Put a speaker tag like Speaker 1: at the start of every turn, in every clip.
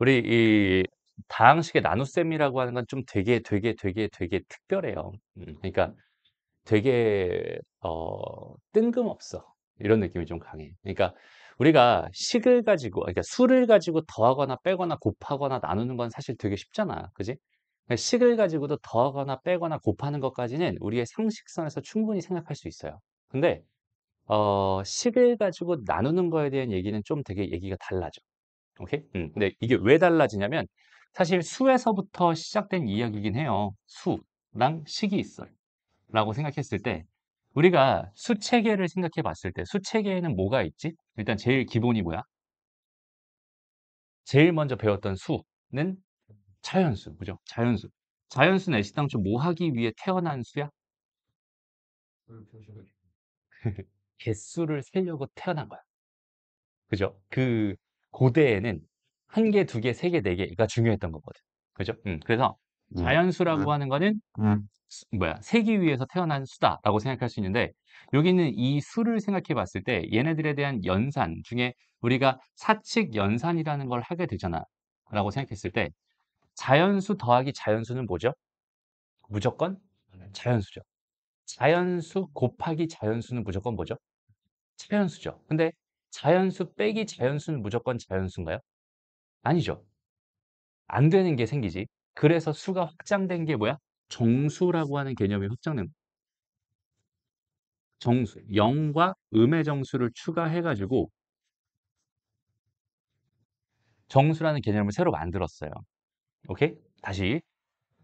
Speaker 1: 우리 이 다항식의 나눗셈이라고 하는 건 좀 되게 되게 되게 되게 특별해요. 음, 그러니까 되게 어 뜬금없어 이런 느낌이 좀 강해. 그러니까 우리가 식을 가지고 그러니까 수를 가지고 더하거나 빼거나 곱하거나 나누는 건 사실 되게 쉽잖아, 그지? 그러니까 식을 가지고도 더하거나 빼거나 곱하는 것까지는 우리의 상식선에서 충분히 생각할 수 있어요. 근데 어, 식을 가지고 나누는 거에 대한 얘기는 좀 되게 얘기가 달라져. 오케이? 음, 근데 이게 왜 달라지냐면 사실 수에서부터 시작된 이야기이긴 해요. 수랑 식이 있어요. 라고 생각했을 때 우리가 수체계를 생각해 봤을 때 수체계에는 뭐가 있지? 일단 제일 기본이 뭐야? 제일 먼저 배웠던 수는 자연수, 그죠? 자연수. 자연수는 애시당초 뭐 하기 위해 태어난 수야? 그렇죠. 개수를 세려고 태어난 거야. 그죠? 그 고대에는 한 개, 두 개, 세 개, 네 개가 중요했던 거거든. 그죠? 음, 그래서 자연수라고 음. 하는 거는 음. 수, 뭐야 세기 위해서 태어난 수다라고 생각할 수 있는데 여기는 이 수를 생각해 봤을 때 얘네들에 대한 연산 중에 우리가 사칙 연산이라는 걸 하게 되잖아 라고 생각했을 때 자연수 더하기 자연수는 뭐죠? 무조건 자연수죠 자연수 곱하기 자연수는 무조건 뭐죠? 자연수죠 근데 자연수 빼기 자연수는 무조건 자연수인가요? 아니죠. 안 되는 게 생기지. 그래서 수가 확장된 게 뭐야? 정수라고 하는 개념이 확장된 거 정수, 0과 음의 정수를 추가해가지고 정수라는 개념을 새로 만들었어요. 오케이? 다시.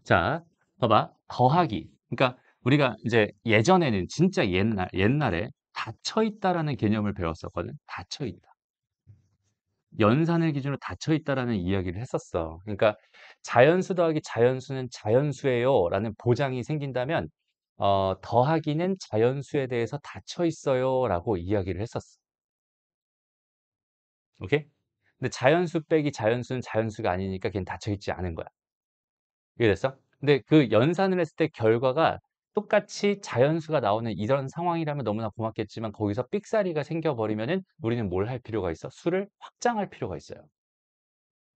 Speaker 1: 자, 봐봐. 더하기. 그러니까 우리가 이제 예전에는 진짜 옛날, 옛날에 닫혀 있다라는 개념을 배웠었거든. 닫혀 있다. 연산을 기준으로 닫혀 있다라는 이야기를 했었어. 그러니까 자연수 더하기 자연수는 자연수예요라는 보장이 생긴다면 어, 더하기는 자연수에 대해서 닫혀 있어요라고 이야기를 했었어. 오케이? 근데 자연수 빼기 자연수는 자연수가 아니니까 걔는 닫혀 있지 않은 거야. 이해됐어? 근데 그 연산을 했을 때 결과가 똑같이 자연수가 나오는 이런 상황이라면 너무나 고맙겠지만 거기서 삑사리가 생겨버리면 우리는 뭘 할 필요가 있어? 수를 확장할 필요가 있어요.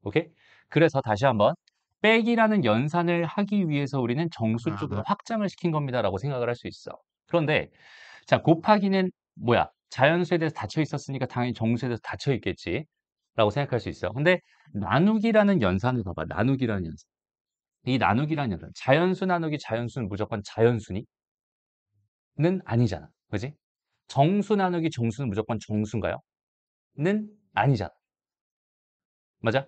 Speaker 1: 오케이? 그래서 다시 한번 백이라는 연산을 하기 위해서 우리는 정수 아, 쪽으로 네. 확장을 시킨 겁니다라고 생각을 할 수 있어. 그런데 자 곱하기는 뭐야? 자연수에 대해서 닫혀 있었으니까 당연히 정수에 대해서 닫혀 있겠지. 라고 생각할 수 있어. 근데 나누기라는 연산을 봐봐. 나누기라는 연산. 이나누기란는 여자 자연수 나누기 자연수는 무조건 자연순니는 아니잖아. 그지? 정수 나누기 정수는 무조건 정수인가요? 는 아니잖아. 맞아?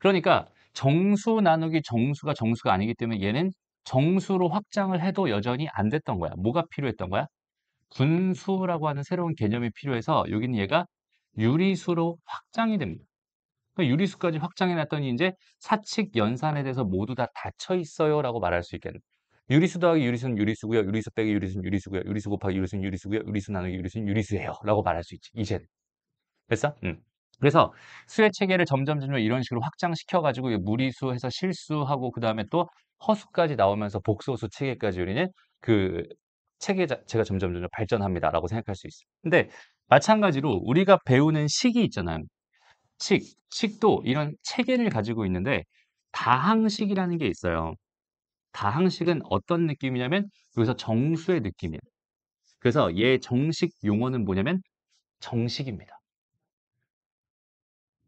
Speaker 1: 그러니까 정수 나누기 정수가 정수가 아니기 때문에 얘는 정수로 확장을 해도 여전히 안 됐던 거야. 뭐가 필요했던 거야? 분수라고 하는 새로운 개념이 필요해서 여기는 얘가 유리수로 확장이 됩니다. 그 유리수까지 확장해놨더니 이제 사측 연산에 대해서 모두 다 닫혀 있어요라고 말할 수 있겠네. 유리수 더하기 유리수는 유리수고요. 유리수 빼기 유리수는 유리수고요. 유리수 곱하기 유리수는 유리수고요. 유리수 나누기 유리수는 유리수예요라고 말할 수 있지. 이제 됐어? 음. 그래서 수의 체계를 점점 점점 이런 식으로 확장시켜가지고 무리수해서 실수하고 그 다음에 또 허수까지 나오면서 복소수 체계까지 우리는 그 체계 자체가 점점 점점 발전합니다라고 생각할 수 있습니다. 근데 마찬가지로 우리가 배우는 식이 있잖아요. 칙, 칙도 이런 체계를 가지고 있는데 다항식이라는 게 있어요. 다항식은 어떤 느낌이냐면 여기서 정수의 느낌이에요. 그래서 얘 정식 용어는 뭐냐면 정식입니다.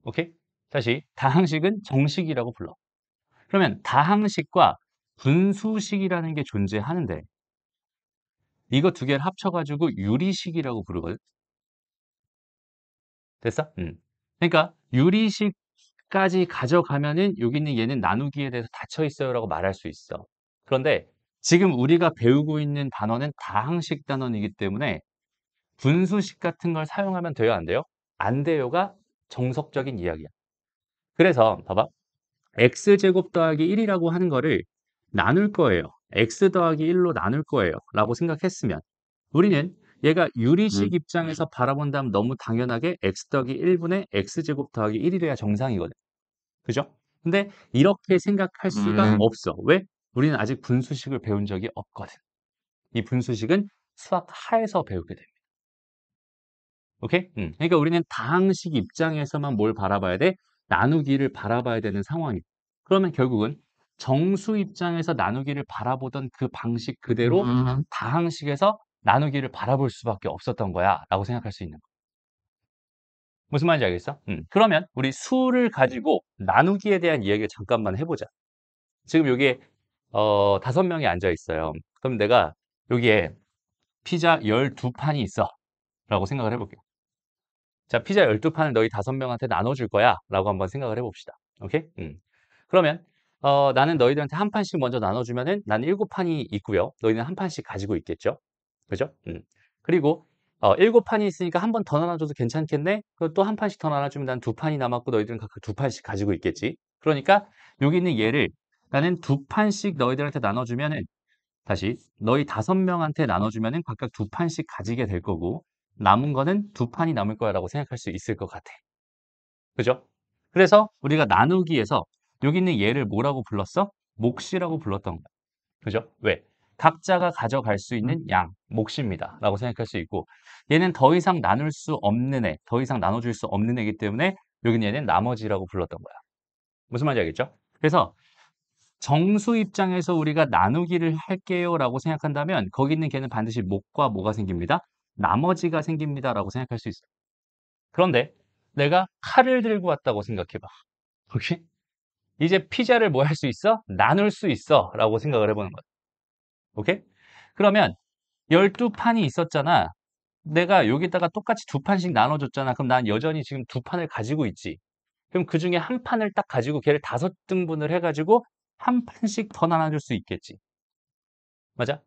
Speaker 1: 오케이? 다시 다항식은 정식이라고 불러. 그러면 다항식과 분수식이라는 게 존재하는데 이거 두 개를 합쳐가지고 유리식이라고 부르거든. 됐어? 음. 그러니까 유리식까지 가져가면은 여기 있는 얘는 나누기에 대해서 닫혀 있어요라고 말할 수 있어. 그런데 지금 우리가 배우고 있는 단어는 다항식 단원이기 때문에 분수식 같은 걸 사용하면 돼요, 안 돼요? 안 돼요가 정석적인 이야기야. 그래서 봐봐. x제곱 더하기 1이라고 하는 거를 나눌 거예요. x 더하기 1로 나눌 거예요. 라고 생각했으면 우리는 얘가 유리식 음. 입장에서 바라본다면 너무 당연하게 x 더하기 1분의 x 제곱 더하기 1이 돼야 정상이거든. 그죠? 근데 이렇게 생각할 수가 음. 없어. 왜? 우리는 아직 분수식을 배운 적이 없거든. 이 분수식은 수학 하에서 배우게 됩니다. 오케이? 음. 그러니까 우리는 다항식 입장에서만 뭘 바라봐야 돼? 나누기를 바라봐야 되는 상황이야. 그러면 결국은 정수 입장에서 나누기를 바라보던 그 방식 그대로 음. 다항식에서 나누기를 바라볼 수밖에 없었던 거야 라고 생각할 수 있는 거 무슨 말인지 알겠어? 음. 그러면 우리 수를 가지고 나누기에 대한 이야기를 잠깐만 해보자 지금 여기에 어, 다섯 명이 앉아 있어요 그럼 내가 여기에 피자 12판이 있어 라고 생각을 해볼게요 자 피자 12판을 너희 다섯 명한테 나눠줄 거야 라고 한번 생각을 해봅시다 오케이? 음. 그러면 어, 나는 너희들한테 한 판씩 먼저 나눠주면은 나는 7 판이 있고요. 너희는 한 판씩 가지고 있겠죠. 그죠? 음. 그리고 어, 일곱 판이 있으니까 한 번 더 나눠줘도 괜찮겠네? 그럼 또한 판씩 더 나눠주면 난 두 판이 남았고 너희들은 각각 두 판씩 가지고 있겠지? 그러니까 여기 있는 얘를 나는 두 판씩 너희들한테 나눠주면은 다시 너희 다섯 명한테 나눠주면은 각각 두 판씩 가지게 될 거고 남은 거는 두 판이 남을 거야라고 생각할 수 있을 것 같아. 그죠? 그래서 우리가 나누기에서 여기 있는 얘를 뭐라고 불렀어? 몫이라고 불렀던 거야. 그죠? 왜? 각자가 가져갈 수 있는 음. 양, 몫입니다. 라고 생각할 수 있고 얘는 더 이상 나눌 수 없는 애, 더 이상 나눠줄 수 없는 애기 때문에 여기는 얘는 나머지라고 불렀던 거야. 무슨 말인지 알겠죠? 그래서 정수 입장에서 우리가 나누기를 할게요 라고 생각한다면 거기 있는 걔는 반드시 목과 뭐가 생깁니다? 나머지가 생깁니다 라고 생각할 수 있어요. 그런데 내가 칼을 들고 왔다고 생각해봐. 오케이? 이제 피자를 뭐 할 수 있어? 나눌 수 있어 라고 생각을 해보는 거야. 오케이? 그러면 12판이 있었잖아. 내가 여기다가 똑같이 두 판씩 나눠줬잖아. 그럼 난 여전히 지금 두 판을 가지고 있지. 그럼 그 중에 한 판을 딱 가지고 걔를 다섯 등분을 해가지고 한 판씩 더 나눠줄 수 있겠지. 맞아?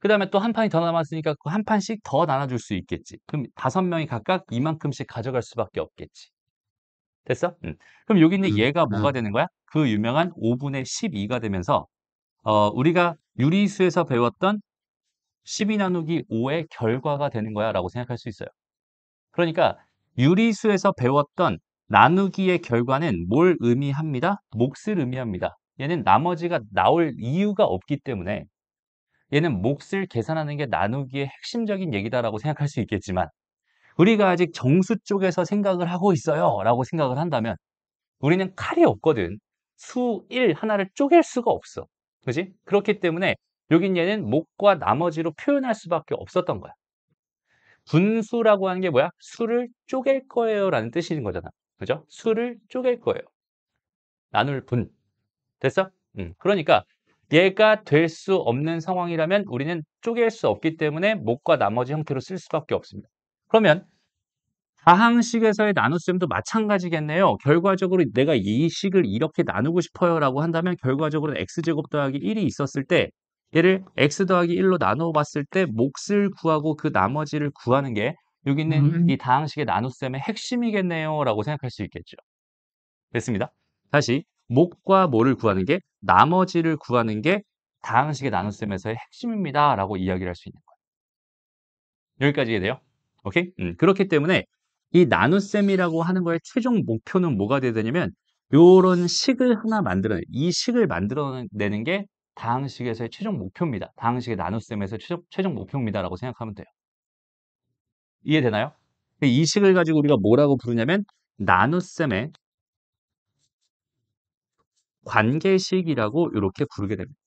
Speaker 1: 그 다음에 또 한 판이 더 남았으니까 그 한 판씩 더 나눠줄 수 있겠지. 그럼 다섯 명이 각각 이만큼씩 가져갈 수밖에 없겠지. 됐어? 응. 그럼 여기 있는 음, 얘가 뭐가 음. 되는 거야? 그 유명한 5분의 12가 되면서 어, 우리가 유리수에서 배웠던 12 나누기 5의 결과가 되는 거야 라고 생각할 수 있어요. 그러니까 유리수에서 배웠던 나누기의 결과는 뭘 의미합니다? 몫을 의미합니다. 얘는 나머지가 나올 이유가 없기 때문에 얘는 몫을 계산하는 게 나누기의 핵심적인 얘기다라고 생각할 수 있겠지만 우리가 아직 정수 쪽에서 생각을 하고 있어요 라고 생각을 한다면 우리는 칼이 없거든 수 1 하나를 쪼갤 수가 없어 그지? 그렇기 때문에 여긴 얘는 목과 나머지로 표현할 수밖에 없었던 거야. 분수라고 하는 게 뭐야? 수를 쪼갤 거예요 라는 뜻인 거잖아. 그죠? 수를 쪼갤 거예요. 나눌 분. 됐어? 음, 그러니까 얘가 될 수 없는 상황이라면 우리는 쪼갤 수 없기 때문에 목과 나머지 형태로 쓸 수밖에 없습니다. 그러면 다항식에서의 나눗셈도 마찬가지겠네요. 결과적으로 내가 이 식을 이렇게 나누고 싶어요 라고 한다면 결과적으로 x제곱 더하기 1이 있었을 때 얘를 x 더하기 1로 나누어 봤을 때 몫을 구하고 그 나머지를 구하는 게 여기 있는 음. 이 다항식의 나눗셈의 핵심이겠네요 라고 생각할 수 있겠죠. 됐습니다. 다시 목과 모를 구하는 게 나머지를 구하는 게 다항식의 나눗셈에서의 핵심입니다 라고 이야기를 할 수 있는 거예요. 여기까지 돼요? 오케이? 음, 그렇기 때문에 이 나눗셈이라고 하는 거의 최종 목표는 뭐가 되냐면 요런 식을 하나 만들어내 이 식을 만들어내는 게 다항식에서의 최종 목표입니다. 다항식의 나눗셈에서의 최종, 최종 목표입니다라고 생각하면 돼요. 이해되나요? 이 식을 가지고 우리가 뭐라고 부르냐면 나눗셈의 관계식이라고 이렇게 부르게 됩니다.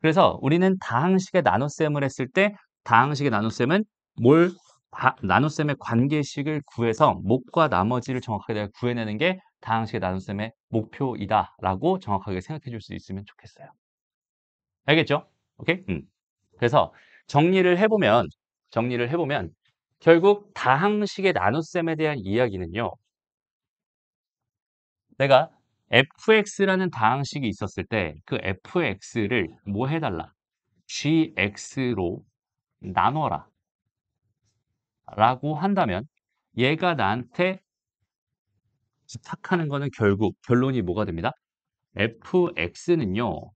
Speaker 1: 그래서 우리는 다항식의 나눗셈을 했을 때 다항식의 나눗셈은 뭘 나눗셈의 관계식을 구해서 목과 나머지를 정확하게 내가 구해내는 게 다항식의 나눗셈의 목표이다라고 정확하게 생각해 줄 수 있으면 좋겠어요. 알겠죠? 오케이? 음. 그래서 정리를 해보면 정리를 해보면 결국 다항식의 나눗셈에 대한 이야기는요. 내가 fx라는 다항식이 있었을 때 그 fx를 뭐 해달라? gx로 나눠라. 라고 한다면 얘가 나한테 부탁하는 거는 결국 결론이 뭐가 됩니다? fx는요.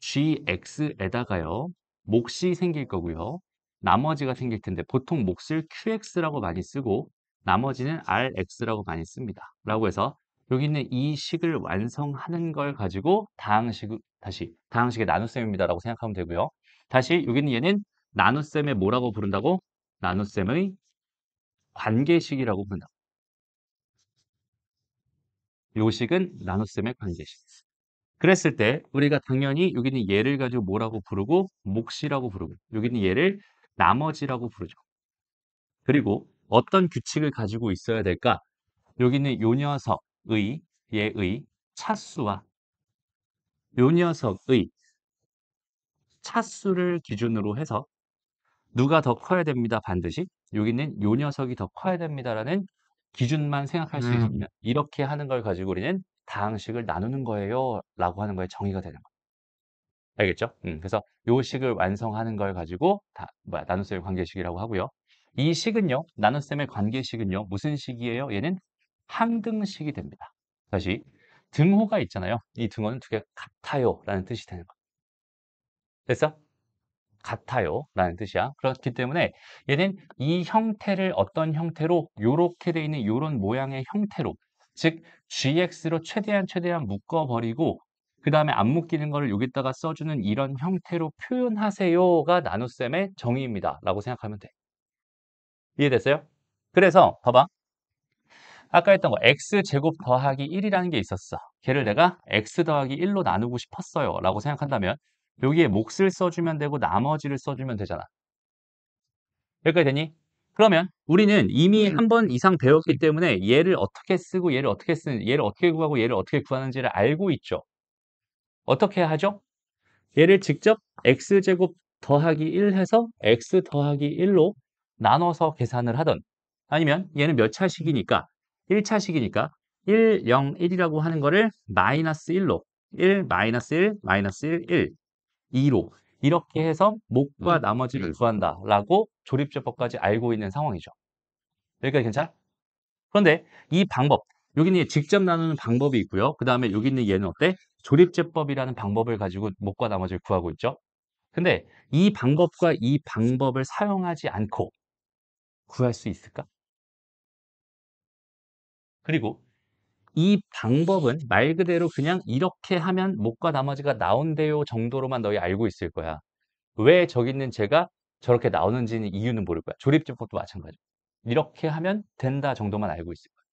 Speaker 1: gx에다가요. 몫이 생길 거고요. 나머지가 생길 텐데 보통 몫을 qx라고 많이 쓰고 나머지는 rx라고 많이 씁니다. 라고 해서 여기 있는 이 식을 완성하는 걸 가지고 다항식 다시 다항식의 나눗셈입니다라고 생각하면 되고요. 다시 여기는 있 얘는 나눗셈의 뭐라고 부른다고? 나눗셈의 관계식이라고 부른다. 요식은 나눗셈의 관계식. 그랬을 때 우리가 당연히 여기는 얘를 가지고 뭐라고 부르고 몫이라고 부르고 여기는 얘를 나머지라고 부르죠. 그리고 어떤 규칙을 가지고 있어야 될까? 여기는 요 녀석의 얘의 차수와 요 녀석의 차수를 기준으로 해서 누가 더 커야 됩니다. 반드시 여기는 요 녀석이 더 커야 됩니다라는 기준만 생각할 수 음. 있으면 이렇게 하는 걸 가지고 우리는 다항식을 나누는 거예요 라고 하는 거에 정의가 되는 거예요. 알겠죠? 음, 그래서 요 식을 완성하는 걸 가지고 다, 뭐야, 나눗셈의 관계식이라고 하고요. 이 식은요, 나눗셈의 관계식은요, 무슨 식이에요? 얘는 항등식이 됩니다. 다시, 등호가 있잖아요. 이 등호는 두 개 같아요 라는 뜻이 되는 거예요. 됐어? 같아요 라는 뜻이야 그렇기 때문에 얘는 이 형태를 어떤 형태로 요렇게 돼 있는 요런 모양의 형태로 즉 gx로 최대한 최대한 묶어버리고 그 다음에 안 묶이는 거를 여기다가 써주는 이런 형태로 표현하세요가 나눗셈의 정의입니다 라고 생각하면 돼 이해됐어요? 그래서 봐봐 아까 했던 거 x제곱 더하기 1이라는 게 있었어 걔를 내가 x 더하기 1로 나누고 싶었어요 라고 생각한다면 여기에 몫을 써주면 되고 나머지를 써주면 되잖아. 여기까지 되니? 그러면 우리는 이미 음. 한번 이상 배웠기 음. 때문에 얘를 어떻게 쓰고 얘를 어떻게 쓰는 얘를 어떻게 구하고 얘를 어떻게 구하는지를 알고 있죠. 어떻게 하죠? 얘를 직접 x제곱 더하기 1 해서 x 더하기 1로 나눠서 계산을 하던 아니면 얘는 몇 차식이니까 1차식이니까 1, 0, 1이라고 하는 거를 마이너스 1로 1, 마이너스 1, 마이너스 1, 1 2로 이렇게 해서 목과 음. 나머지를 음. 구한다라고 조립제법까지 알고 있는 상황이죠. 여기까지 괜찮아? 그런데 이 방법, 여기는 직접 나누는 방법이 있고요. 그 다음에 여기 있는 얘는 어때? 조립제법이라는 방법을 가지고 목과 나머지를 구하고 있죠. 근데 이 방법과 이 방법을 사용하지 않고 구할 수 있을까? 그리고 이 방법은 말 그대로 그냥 이렇게 하면 목과 나머지가 나온대요 정도로만 너희 알고 있을 거야. 왜 저기 있는 제가 저렇게 나오는지는 이유는 모를 거야. 조립제법도 마찬가지. 이렇게 하면 된다 정도만 알고 있을 거야.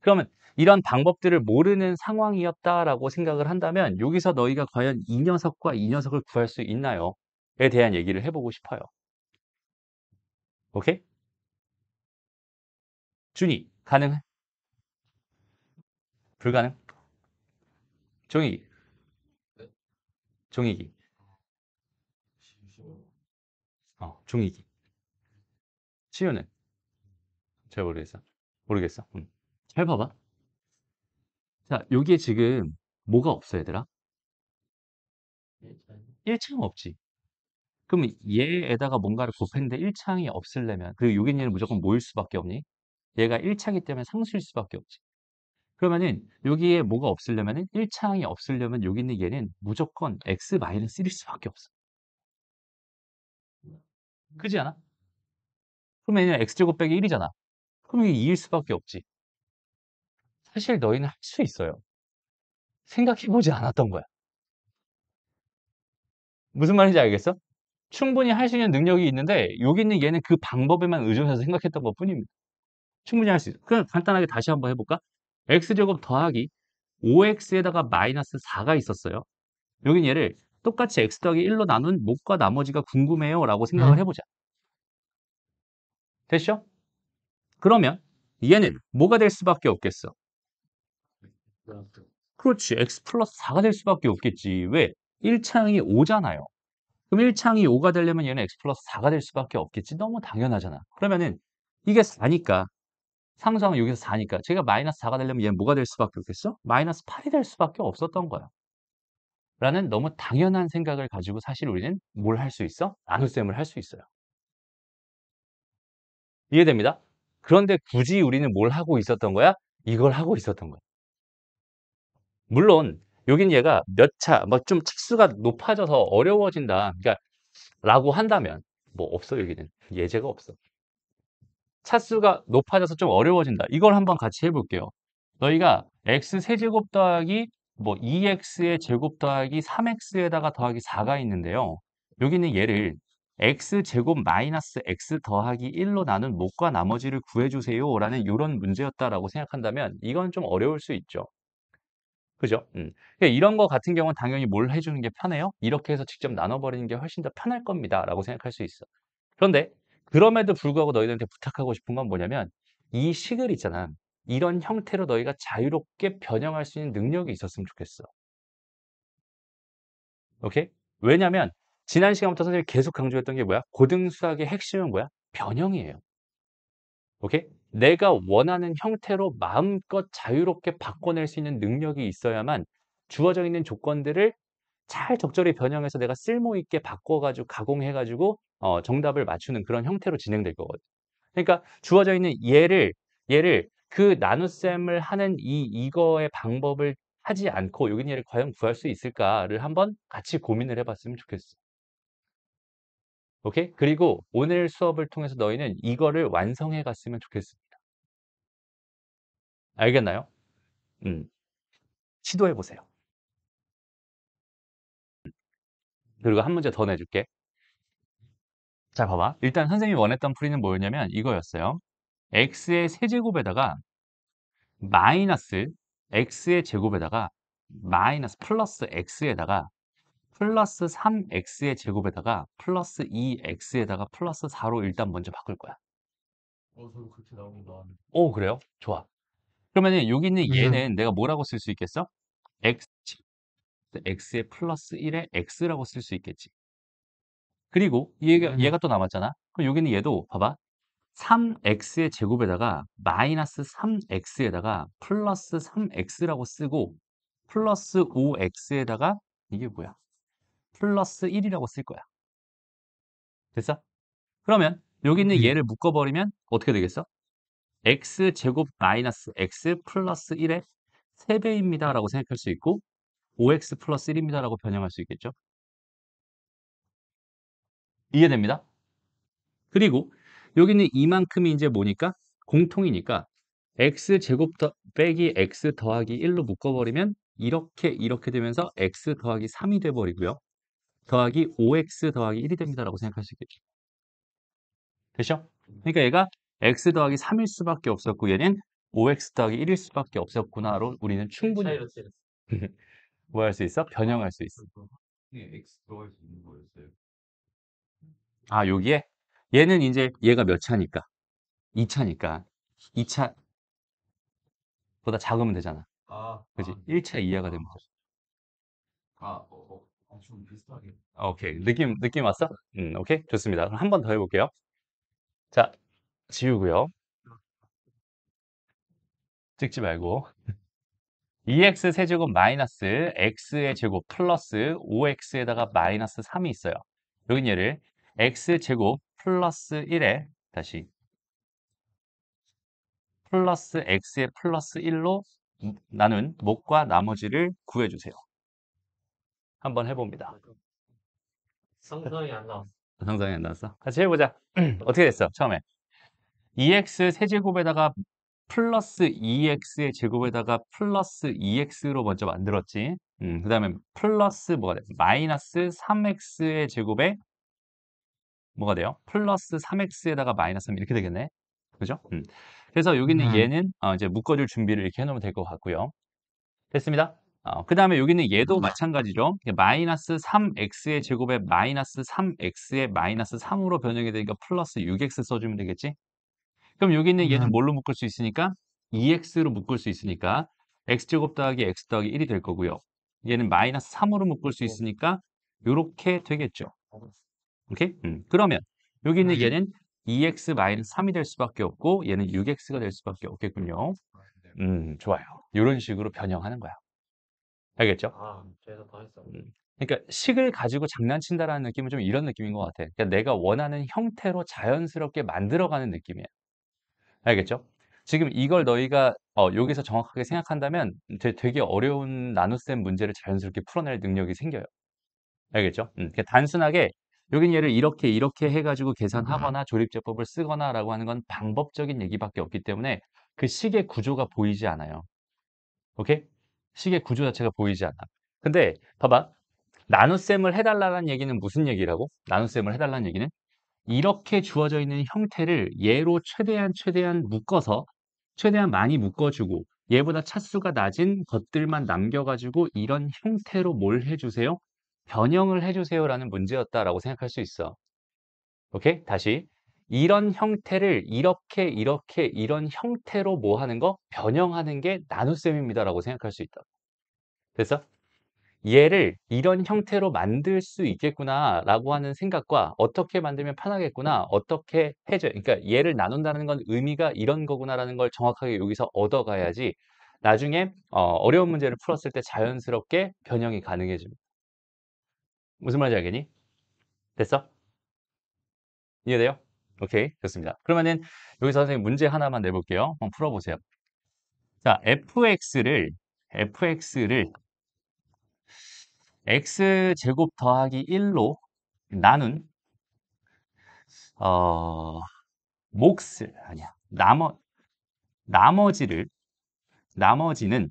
Speaker 1: 그러면 이런 방법들을 모르는 상황이었다라고 생각을 한다면 여기서 너희가 과연 이 녀석과 이 녀석을 구할 수 있나요? 에 대한 얘기를 해보고 싶어요.
Speaker 2: 오케이? 준이, 가능해? 불가능? 종이기. 네? 종이기. 어, 종이기.
Speaker 1: 치유는? 잘 모르겠어. 모르겠어. 음. 잘 봐봐. 자, 여기에 지금 뭐가 없어, 얘들아? 1창 없지. 그럼 얘에다가 뭔가를 곱했는데 1창이 없으려면 그리고 여기 얘는 무조건 모일 수밖에 없니? 얘가 1차기 때문에 상수일 수밖에 없지. 그러면은 여기에 뭐가 없으려면은 1창이 없으려면 여기 있는 얘는 무조건 x-1일
Speaker 2: 수밖에 없어. 그지 않아? 그러면 x제곱 빼기 1이잖아. 그럼 이게 2일 수밖에 없지. 사실
Speaker 1: 너희는 할 수 있어요. 생각해보지 않았던 거야. 무슨 말인지 알겠어? 충분히 할 수 있는 능력이 있는데 여기 있는 얘는 그 방법에만 의존해서 생각했던 것 뿐입니다. 충분히 할 수 있어. 그럼 간단하게 다시 한번 해볼까? x제곱 더하기 5x에다가 마이너스 4가 있었어요. 여긴 얘를 똑같이 x 더하기 1로 나눈 목과 나머지가 궁금해요 라고 생각을 네. 해보자. 됐죠? 그러면 얘는 뭐가 될 수밖에 없겠어? 그렇지. x 플러스 4가 될 수밖에 없겠지. 왜? 1창이 5잖아요. 그럼 1창이 5가 되려면 얘는 x 플러스 4가 될 수밖에 없겠지. 너무 당연하잖아. 그러면은 이게 4니까 상수항 여기서 4니까 제가 마이너스 4가 되려면 얘는 뭐가 될 수밖에 없겠어? 마이너스 8이 될 수밖에 없었던 거야. 라는 너무 당연한 생각을 가지고 사실 우리는 뭘 할 수 있어? 나눗셈을 할 수 있어요. 이해됩니다? 그런데 굳이 우리는 뭘 하고 있었던 거야? 이걸 하고 있었던 거야. 물론 여긴 얘가 몇 차, 뭐좀 착수가 높아져서 어려워진다. 그러니까 라고 한다면 뭐 없어 여기는 예제가 없어. 차수가 높아져서 좀 어려워진다. 이걸 한번 같이 해볼게요. 너희가 x 세제곱 더하기 뭐 2x의 제곱 더하기 3x에다가 더하기 4가 있는데요. 여기는 얘를 x제곱 마이너스 x 더하기 1로 나눈 목과 나머지를 구해주세요 라는 이런 문제였다라고 생각한다면 이건 좀 어려울 수 있죠. 그죠? 음. 그러니까 이런 거 같은 경우는 당연히 뭘 해주는 게 편해요? 이렇게 해서 직접 나눠버리는 게 훨씬 더 편할 겁니다 라고 생각할 수 있어. 그런데 그럼에도 불구하고 너희들한테 부탁하고 싶은 건 뭐냐면 이 식을 있잖아. 이런 형태로 너희가 자유롭게 변형할 수 있는 능력이 있었으면 좋겠어. 오케이? 왜냐면 지난 시간부터 선생님이 계속 강조했던 게 뭐야? 고등수학의 핵심은 뭐야? 변형이에요. 오케이? 내가 원하는 형태로 마음껏 자유롭게 바꿔낼 수 있는 능력이 있어야만 주어져 있는 조건들을 잘 적절히 변형해서 내가 쓸모 있게 바꿔가지고 가공해가지고 어, 정답을 맞추는 그런 형태로 진행될 거거든. 요 그러니까 주어져 있는 얘를 얘를 그 나눗셈을 하는 이 이거의 방법을 하지 않고 여긴 얘를 과연 구할 수 있을까를 한번 같이 고민을 해봤으면 좋겠어. 오케이? 그리고 오늘 수업을 통해서 너희는
Speaker 2: 이거를 완성해 갔으면 좋겠습니다. 알겠나요? 음. 시도해 보세요.
Speaker 1: 그리고 한 문제 더 내줄게. 자, 봐봐. 일단 선생님이 원했던 풀이는 뭐였냐면 이거였어요. x의 세제곱에다가 마이너스 x의 제곱에다가 마이너스 플러스 x에다가 플러스 3x의 제곱에다가 플러스 2x에다가 플러스 4로 일단 먼저 바꿀 거야. 어, 저도 그렇게 나오는 거아 오, 그래요? 좋아. 그러면 여기 있는 얘는 음. 내가 뭐라고 쓸 수 있겠어? x x의 플러스 1에 x라고 쓸 수 있겠지. 그리고 얘가, 음. 얘가 또 남았잖아. 그럼 여기는 얘도 봐봐. 3x의 제곱에다가 마이너스 3x에다가 플러스 3x라고 쓰고 플러스 5x에다가 이게 뭐야? 플러스 1이라고 쓸 거야. 됐어? 그러면 여기 있는 음. 얘를 묶어버리면 어떻게 되겠어? x제곱 마이너스 x 플러스 1의 3배입니다 라고 생각할 수 있고 5x 플러스 1입니다라고 변형할 수 있겠죠. 이해됩니다. 그리고 여기는 이만큼이 이제 뭐니까? 공통이니까 x 제곱 더, 빼기 x 더하기 1로 묶어버리면 이렇게 이렇게 되면서 x 더하기 3이 돼버리고요. 더하기 5x 더하기 1이 됩니다라고 생각할 수 있겠죠. 되죠? 그러니까 얘가 x 더하기 3일 수밖에 없었고 얘는 5x 더하기 1일 수밖에 없었구나로 우리는 충분히 그 뭐할수 있어? 아, 변형할 수 있어.
Speaker 2: 예, X 들어갈 수 있는 거였어요.
Speaker 1: 아, 여기에? 얘는 이제 얘가 몇 차니까? 2차니까. 2차 보다 작으면 되잖아. 아, 그지? 아, 1차 이하가 되면 되죠.
Speaker 2: 아, 좀 아, 어, 어,
Speaker 1: 비슷하게. 아, 오케이. 느낌, 느낌 왔어? 네. 음, 오케이. 좋습니다. 그럼 한 번 더 해볼게요. 자, 지우고요. 찍지 말고. 2x 세제곱 마이너스 x의 제곱 플러스 5x에다가 마이너스 3이 있어요. 여긴 얘를 x제곱 플러스 1에 다시 플러스 x의 플러스 1로 나눈 목과 나머지를 구해주세요. 한번 해봅니다.
Speaker 2: 상상이 안 나왔어.
Speaker 1: 상상이 아, 안 나왔어? 같이 해보자. 어떻게 됐어? 처음에 2x 세제곱에다가 플러스 e x 의 제곱에다가 플러스 e x 로 먼저 만들었지. 음, 그 다음에 플러스 뭐가 돼? 마이너스 3x의 제곱에 뭐가 돼요? 플러스 3x에다가 마이너스 3 이렇게 되겠네. 그죠? 음. 그래서 여기는 음. 얘는 어, 이제 묶어줄 준비를 이렇게 해놓으면 될 것 같고요. 됐습니다. 어, 그 다음에 여기는 얘도 음, 마찬가지죠. 마이너스 3x의 제곱에 마이너스 3x의 마이너스 3으로 변형이 되니까 플러스 6x 써주면 되겠지? 그럼 여기 있는 얘는 음. 뭘로 묶을 수 있으니까? e x 로 묶을 수 있으니까 x제곱 더하기 x 더하기 1이 될 거고요. 얘는 마이너스 3으로 묶을 수 네. 있으니까 이렇게 되겠죠. 오케이? 음. 그러면 여기 있는 네. 얘는 e x 마이너스 3이 될 수밖에 없고 얘는 6x가 될 수밖에 없겠군요. 아, 네. 음, 좋아요. 이런 식으로 변형하는 거야. 알겠죠? 아, 그래서 더 했어. 음. 그러니까 식을 가지고 장난친다라는 느낌은 좀 이런 느낌인 것 같아. 그러니까 내가 원하는 형태로 자연스럽게 만들어가는 느낌이야. 알겠죠? 지금 이걸 너희가 어, 여기서 정확하게 생각한다면 되- 게 어려운 나눗셈 문제를 자연스럽게 풀어낼 능력이 생겨요. 알겠죠? 음, 그러니까 단순하게 여긴 얘를 이렇게 이렇게 해가지고 계산하거나 조립제법을 쓰거나라고 하는 건 방법적인 얘기밖에 없기 때문에 그 식의 구조가 보이지 않아요. 오케이? 식의 구조 자체가 보이지 않아. 근데 봐봐. 나눗셈을 해달라는 얘기는 무슨 얘기라고? 나눗셈을 해달라는 얘기는 이렇게 주어져 있는 형태를 얘로 최대한 최대한 묶어서 최대한 많이 묶어주고 얘보다 차수가 낮은 것들만 남겨가지고 이런 형태로 뭘 해주세요? 변형을 해주세요라는 문제였다라고 생각할 수 있어. 오케이? 다시. 이런 형태를 이렇게 이렇게 이런 형태로 뭐 하는 거? 변형하는 게 나눗셈입니다라고 생각할 수 있다. 됐어? 얘를 이런 형태로 만들 수 있겠구나라고 하는 생각과 어떻게 만들면 편하겠구나, 어떻게 해줘, 그러니까 얘를 나눈다는 건 의미가 이런 거구나라는 걸 정확하게 여기서 얻어가야지 나중에 어, 려운 문제를 풀었을 때 자연스럽게 변형이 가능해집니다. 무슨 말인지 알겠니? 됐어? 이해돼요? 오케이, 좋습니다. 그러면은 여기서 선생님 문제 하나만 내볼게요. 한번 풀어보세요. 자, fx를 fx를 x제곱 더하기 1로 나눈
Speaker 2: 어,
Speaker 1: 몫을 아니야 나머 나머지를 나머지는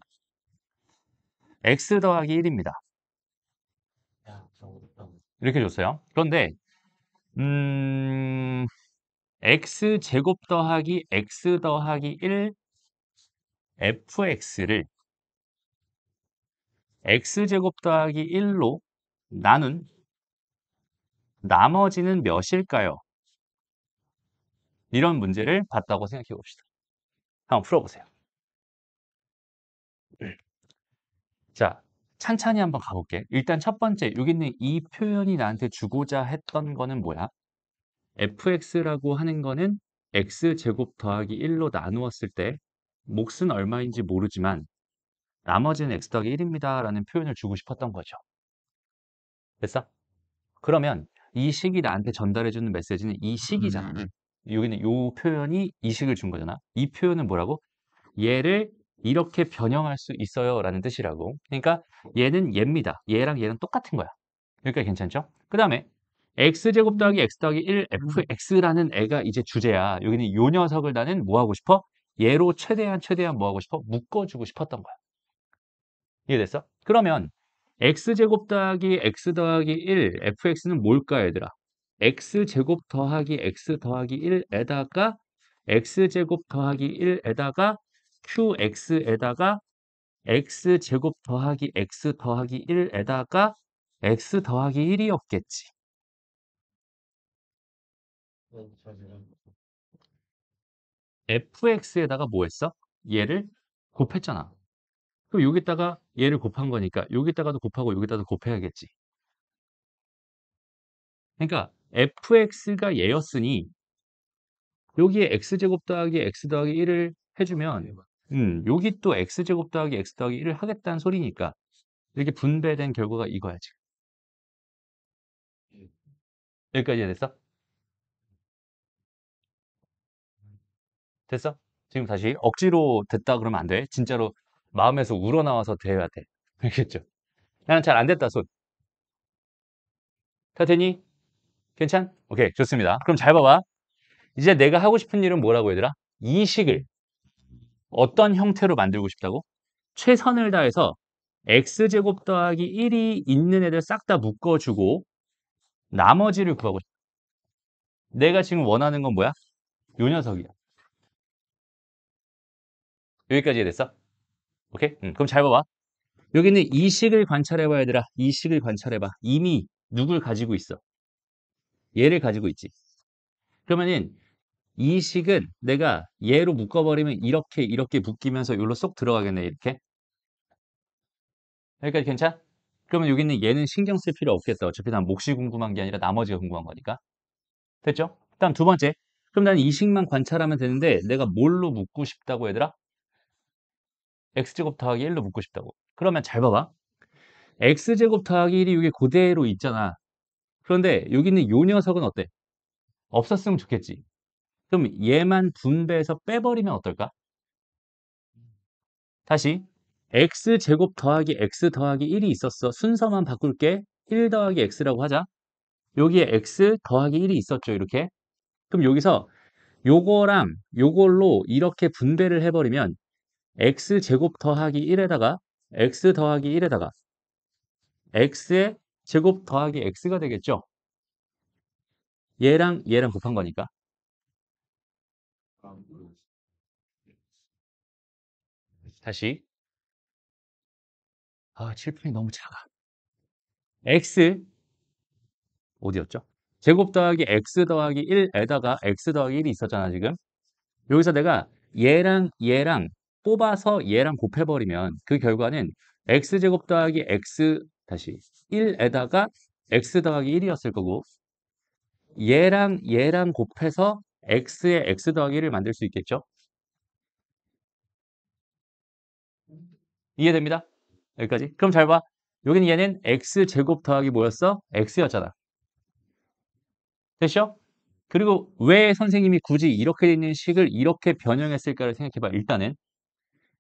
Speaker 1: x 더하기 1입니다. 이렇게 줬어요. 그런데 음, x 제곱 더하기 x 더하기 1 fx를 x제곱 더하기 1로 나는 나머지는 몇일까요? 이런 문제를 봤다고 생각해 봅시다. 한번 풀어보세요. 자, 찬찬히 한번 가볼게. 일단 첫 번째, 여기 있는 이 표현이 나한테 주고자 했던 거는 뭐야? fx라고 하는 거는 x제곱 더하기 1로 나누었을 때 몫은 얼마인지 모르지만 나머지는 x 더하기 1입니다. 라는 표현을 주고 싶었던 거죠. 됐어? 그러면 이 식이 나한테 전달해주는 메시지는 이 식이잖아. 음. 여기는 이 표현이 이 식을 준 거잖아. 이 표현은 뭐라고? 얘를 이렇게 변형할 수 있어요. 라는 뜻이라고. 그러니까 얘는 얘입니다. 얘랑 얘랑 똑같은 거야. 여기까지 괜찮죠? 그 다음에 x제곱 더하기 x 더하기 1 fx라는 애가 이제 주제야. 여기는 요 녀석을 나는 뭐 하고 싶어? 얘로 최대한 최대한 뭐 하고 싶어? 묶어주고 싶었던 거야. 이해됐어? 그러면 x제곱 더하기 x 더하기 1 fx는 뭘까 얘들아? x제곱 더하기 x 더하기 1에다가 x제곱 더하기 1에다가 qx에다가
Speaker 2: x제곱 더하기 x 더하기 1에다가 x 더하기 1이었겠지. fx에다가 뭐 했어? 얘를 곱했잖아.
Speaker 1: 그럼 여기다가 얘를 곱한 거니까 여기다가도 곱하고 여기다도 곱해야겠지. 그러니까 fx가 얘였으니 여기에 x제곱 더하기 x 더하기 1을 해주면 음, 여기 또 x제곱 더하기
Speaker 2: x 더하기 1을 하겠다는 소리니까 이렇게 분배된 결과가 이거야 지금. 여기까지 됐어? 됐어? 지금 다시 억지로 됐다 그러면 안 돼. 진짜로
Speaker 1: 마음에서 우러나와서 돼야 돼. 알겠죠? 나는 잘 안 됐다, 손. 다 되니? 괜찮? 오케이, 좋습니다. 그럼 잘 봐봐. 이제 내가 하고 싶은 일은 뭐라고 얘들아? 이식을 어떤 형태로 만들고 싶다고? 최선을 다해서 x제곱 더하기 1이 있는 애들 싹 다 묶어주고 나머지를 구하고 싶다. 내가 지금 원하는 건 뭐야? 요 녀석이야. 여기까지 됐어? 오케이? 음, 그럼 잘 봐봐. 여기는 이식을 관찰해봐 얘들아. 이식을 관찰해봐. 이미 누굴 가지고 있어? 얘를 가지고 있지. 그러면은 이식은 내가 얘로 묶어버리면 이렇게 이렇게 묶이면서 여기로 쏙 들어가겠네 이렇게. 여기까지 괜찮? 그러면 여기는 얘는 신경 쓸 필요 없겠다. 어차피 난 몫이 궁금한 게 아니라 나머지가 궁금한 거니까. 됐죠? 그 다음 두 번째. 그럼 난 이식만 관찰하면 되는데 내가 뭘로 묶고 싶다고 얘들아? x제곱 더하기 1로 묶고 싶다고. 그러면 잘 봐봐. x제곱 더하기 1이 여기 그대로 있잖아. 그런데 여기 있는 요 녀석은 어때? 없었으면 좋겠지. 그럼 얘만 분배해서 빼버리면 어떨까? 다시 x제곱 더하기 x 더하기 1이 있었어. 순서만 바꿀게. 1 더하기 x라고 하자. 여기에 x 더하기 1이 있었죠. 이렇게. 그럼 여기서 요거랑 요걸로 이렇게 분배를 해버리면 x제곱 더하기 1에다가 x 더하기 1에다가 x의 제곱 더하기
Speaker 2: x가 되겠죠. 얘랑 얘랑 곱한 거니까. 다시 아, 7분이 너무 작아. x
Speaker 1: 어디였죠? 제곱 더하기 x 더하기 1에다가 x 더하기 1이 있었잖아, 지금. 여기서 내가 얘랑 얘랑 뽑아서 얘랑 곱해버리면 그 결과는 x제곱 더하기 x 다시 1에다가 x 더하기 1이었을 거고 얘랑 얘랑 곱해서 x에 x 더하기 1을 만들 수 있겠죠? 이해됩니다? 여기까지. 그럼 잘 봐. 여기는 얘는 x제곱 더하기 뭐였어? x였잖아. 됐죠? 그리고 왜 선생님이 굳이 이렇게 되는 식을 이렇게 변형했을까를 생각해봐. 일단은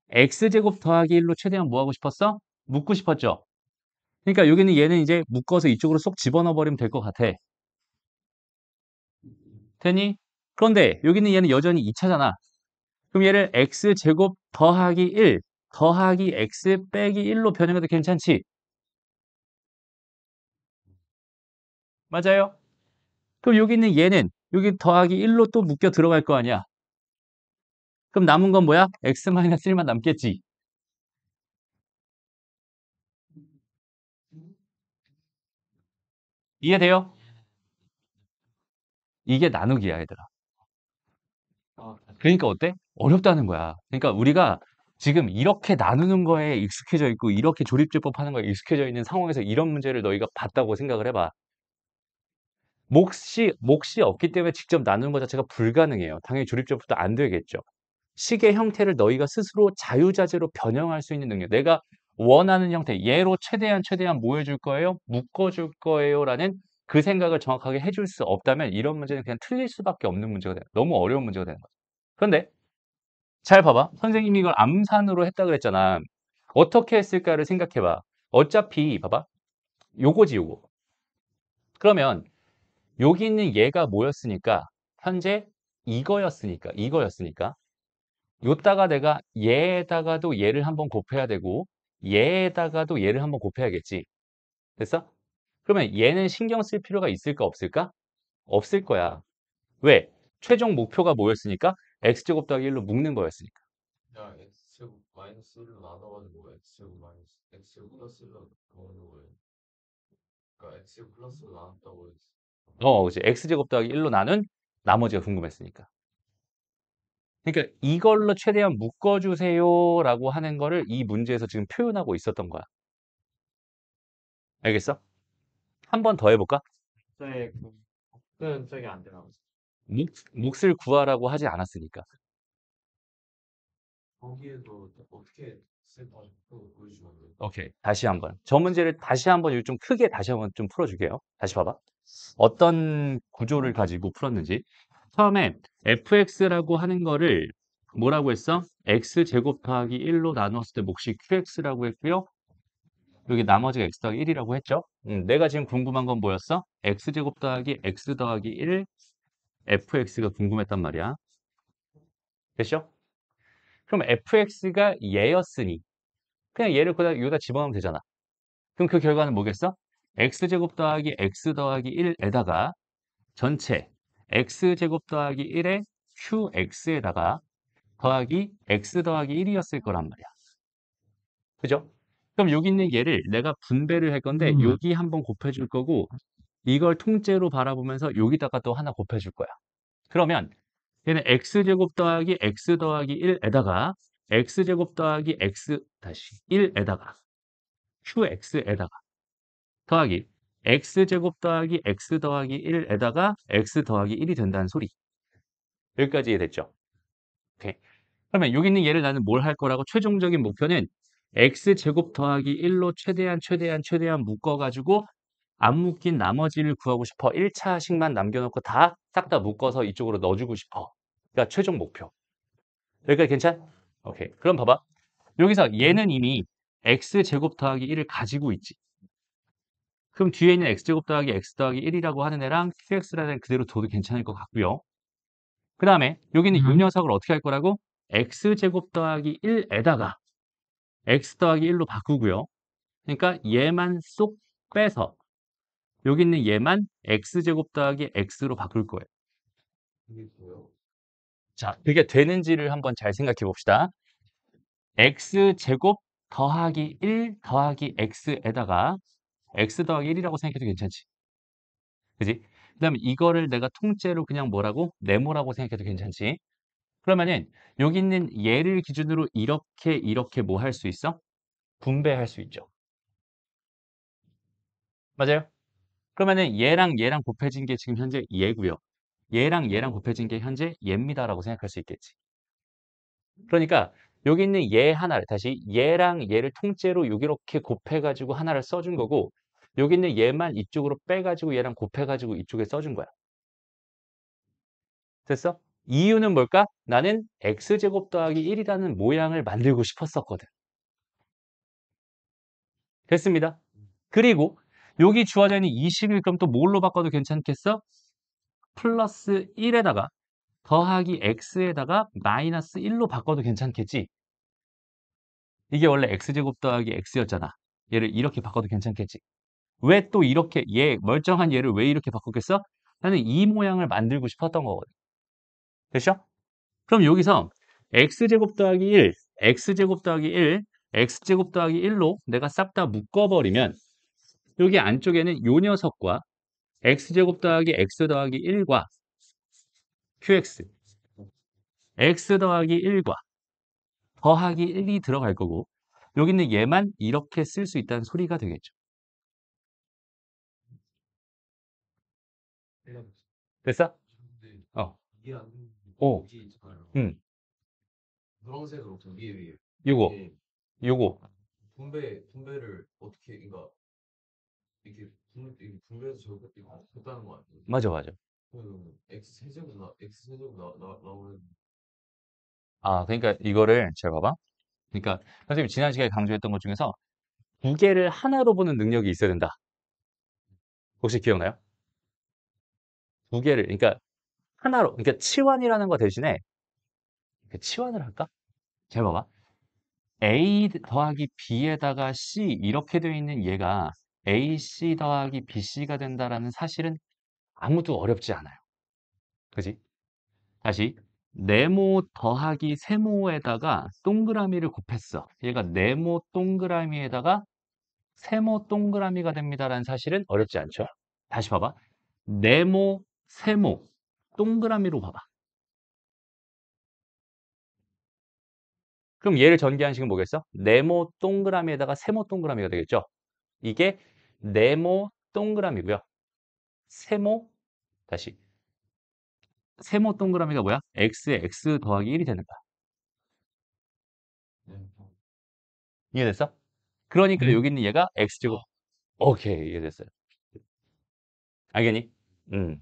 Speaker 1: x제곱 더하기 1로 최대한 뭐 하고 싶었어? 묶고 싶었죠. 그러니까 여기는 얘는 이제 묶어서 이쪽으로 쏙 집어넣어 버리면 될 것 같아. 되니? 그런데 여기는 얘는 여전히 2차잖아. 그럼 얘를 x제곱 더하기 1 더하기 x 빼기 1로 변형해도 괜찮지? 맞아요? 그럼 여기 있는 얘는 여기 더하기 1로 또 묶여 들어갈 거
Speaker 2: 아니야. 그럼 남은 건 뭐야? x-1만 남겠지. 이해돼요? 이게 나누기야, 얘들아.
Speaker 1: 그러니까 어때? 어렵다는 거야. 그러니까 우리가 지금 이렇게 나누는 거에 익숙해져 있고 이렇게 조립제법 하는 거에 익숙해져 있는 상황에서 이런 문제를 너희가 봤다고 생각을 해봐. 몫이 몫이 없기 때문에 직접 나누는 것 자체가 불가능해요. 당연히 조립제법도 안 되겠죠. 시계 형태를 너희가 스스로 자유자재로 변형할 수 있는 능력. 내가 원하는 형태, 얘로 최대한 최대한 뭐 해줄 거예요? 묶어줄 거예요? 라는 그 생각을 정확하게 해줄 수 없다면 이런 문제는 그냥 틀릴 수밖에 없는 문제가 돼요. 너무 어려운 문제가 되는 거죠. 그런데 잘 봐봐. 선생님이 이걸 암산으로 했다 그랬잖아. 어떻게 했을까를 생각해봐. 어차피 봐봐. 요거지 요거. 그러면 여기 있는 얘가 뭐였으니까 현재 이거였으니까 이거였으니까 요따가 내가 얘에다가도 얘를 한번 곱해야 되고 얘에다가도 얘를 한번 곱해야겠지. 됐어? 그러면 얘는 신경 쓸 필요가 있을까 없을까? 없을 거야. 왜? 최종 목표가 뭐였으니까? x제곱 더하기 1로 묶는 거였으니까.
Speaker 2: 야, x제곱 마이너스 1로 나눠가지고 x제곱 마이너스 x제곱 플러스 1로 나누는 거예 그러니까 x제곱 플러스로 나눴다고
Speaker 1: 했지. 어, 그지. x제곱 더하기 1로 나눈 나머지가 궁금했으니까. 그러니까 이걸로 최대한 묶어주세요라고 하는 거를 이 문제에서 지금 표현하고 있었던 거야. 알겠어? 한 번 더 해볼까?
Speaker 2: 저의 그 목은 저게 안 되나 보지.
Speaker 1: 목, 몫을 구하라고 하지 않았으니까.
Speaker 2: 거기에도 어떻게 쓸까요? 보여주면
Speaker 1: 돼요. 오케이. 다시 한 번. 저 문제를 다시 한번좀 크게 다시 한번좀 풀어줄게요. 다시 봐봐. 어떤 구조를 가지고 풀었는지 처음에 fx라고 하는 거를 뭐라고 했어? x제곱 더하기 1로 나눴을 때 몫이 qx라고 했고요. 여기 나머지가 x 더하기 1이라고 했죠. 음, 내가 지금 궁금한 건 뭐였어? x제곱 더하기 x 더하기 1 fx가 궁금했단 말이야. 됐죠? 그럼 fx가 얘였으니 그냥 얘를 그다 여기다 집어넣으면 되잖아. 그럼 그 결과는 뭐겠어? x제곱 더하기 x 더하기 1에다가 전체 x제곱 더하기 1에 qx에다가 더하기 x 더하기 1이었을 거란 말이야. 그죠? 그럼 여기 있는 얘를 내가 분배를 할 건데 음. 여기 한번 곱해줄 거고 이걸 통째로 바라보면서 여기다가 또 하나 곱해줄 거야. 그러면 얘는 x제곱 더하기 x 더하기 1에다가 x제곱 더하기 x 다시 1에다가 qx에다가 더하기 x제곱 더하기 x 더하기 1에다가 x 더하기 1이 된다는 소리. 여기까지 이해됐죠? 오케이. 그러면 여기 있는 얘를 나는 뭘 할 거라고 최종적인 목표는 x제곱 더하기 1로 최대한 최대한 최대한 묶어가지고 안 묶인 나머지를 구하고 싶어. 1차식만 남겨놓고 다 싹 다 묶어서 이쪽으로 넣어주고 싶어. 그러니까 최종 목표. 여기까지 괜찮? 오케이. 그럼 봐봐. 여기서 얘는 이미 x제곱 더하기 1을 가지고 있지. 그럼 뒤에 있는 x제곱 더하기 x 더하기 1이라고 하는 애랑 qx라는 애를 그대로 둬도 괜찮을 것 같고요. 그 다음에 여기는 음. 이 녀석을 어떻게 할 거라고? x제곱 더하기 1에다가 x 더하기 1로 바꾸고요. 그러니까 얘만 쏙 빼서 여기 있는 얘만 x제곱 더하기 x로 바꿀 거예요. 자, 그게 되는지를 한번 잘 생각해 봅시다. x제곱 더하기 1 더하기 x에다가 x 더하기 1이라고 생각해도 괜찮지. 그지? 그 다음에 이거를 내가 통째로 그냥 뭐라고? 네모라고 생각해도 괜찮지. 그러면은 여기 있는 얘를 기준으로 이렇게 이렇게 뭐 할 수 있어? 분배할 수 있죠. 맞아요? 그러면은 얘랑 얘랑 곱해진 게 지금 현재 얘고요. 얘랑 얘랑 곱해진 게 현재 얘입니다라고 생각할 수 있겠지. 그러니까 여기 있는 얘 예 하나를 다시 얘랑 얘를 통째로 이렇게 곱해가지고 하나를 써준 거고 여기 있는 얘만 이쪽으로 빼가지고 얘랑 곱해가지고 이쪽에 써준 거야. 됐어? 이유는 뭘까? 나는 x제곱 더하기 1이라는 모양을 만들고 싶었었거든. 됐습니다. 그리고 여기 주어져 있는 2 식을 그럼 또 뭘로 바꿔도 괜찮겠어? 플러스 1에다가 더하기 x에다가 마이너스 1로 바꿔도 괜찮겠지? 이게 원래 x제곱 더하기 x였잖아. 얘를 이렇게 바꿔도 괜찮겠지? 왜 또 이렇게 얘 멀쩡한 얘를 왜 이렇게 바꿨겠어? 나는 이 모양을 만들고 싶었던 거거든. 됐죠? 그럼 여기서 x제곱 더하기 1, x제곱 더하기 1, x제곱 더하기 1로 내가 싹 다 묶어버리면 여기 안쪽에는 요 녀석과 x제곱 더하기 x 더하기 1과 qx x 더하기 1과 더하기 1이 들어갈 거고 여기
Speaker 2: 는 얘만 이렇게 쓸 수 있다는 소리가 되겠죠. 됐어? 어. 오. 응. 노란색으로 위에 위에. 요거. 예. 요거. 분배 분배를 어떻게 그러니까 이게 분배 해서 저거 이 다는거
Speaker 1: 아니에요? 맞아 맞아.
Speaker 2: 그 x 세제곱 나 x 세제곱 나, 나, 오는
Speaker 1: 아, 그러니까 이거를 잘 봐봐. 그러니까 선생님이 지난 시간에 강조했던 것 중에서 두 개를 하나로 보는 능력이 있어야 된다. 혹시 기억나요? 두 개를, 그러니까 하나로, 그러니까 치환이라는 거 대신에 치환을 할까? 잘 봐봐. A 더하기 B에다가 C 이렇게 되어 있는 얘가 AC 더하기 BC가 된다라는 사실은 아무도 어렵지 않아요. 그지? 다시 네모 더하기 세모에다가 동그라미를 곱했어. 얘가 네모 동그라미에다가 세모 동그라미가 됩니다라는 사실은 어렵지 않죠. 다시 봐봐. 네모, 세모, 동그라미로 봐봐. 그럼 얘를 전개한 식은 뭐겠어? 네모 동그라미에다가 세모 동그라미가 되겠죠. 이게 네모 동그라미고요.
Speaker 2: 세모 다시 세모 동그라미가 뭐야? x x 더하기 1이 되는 거야. 이해됐어? 그러니까 음. 여기 있는 얘가 x제곱. 오케이, 이해됐어요.
Speaker 1: 알겠니? 음.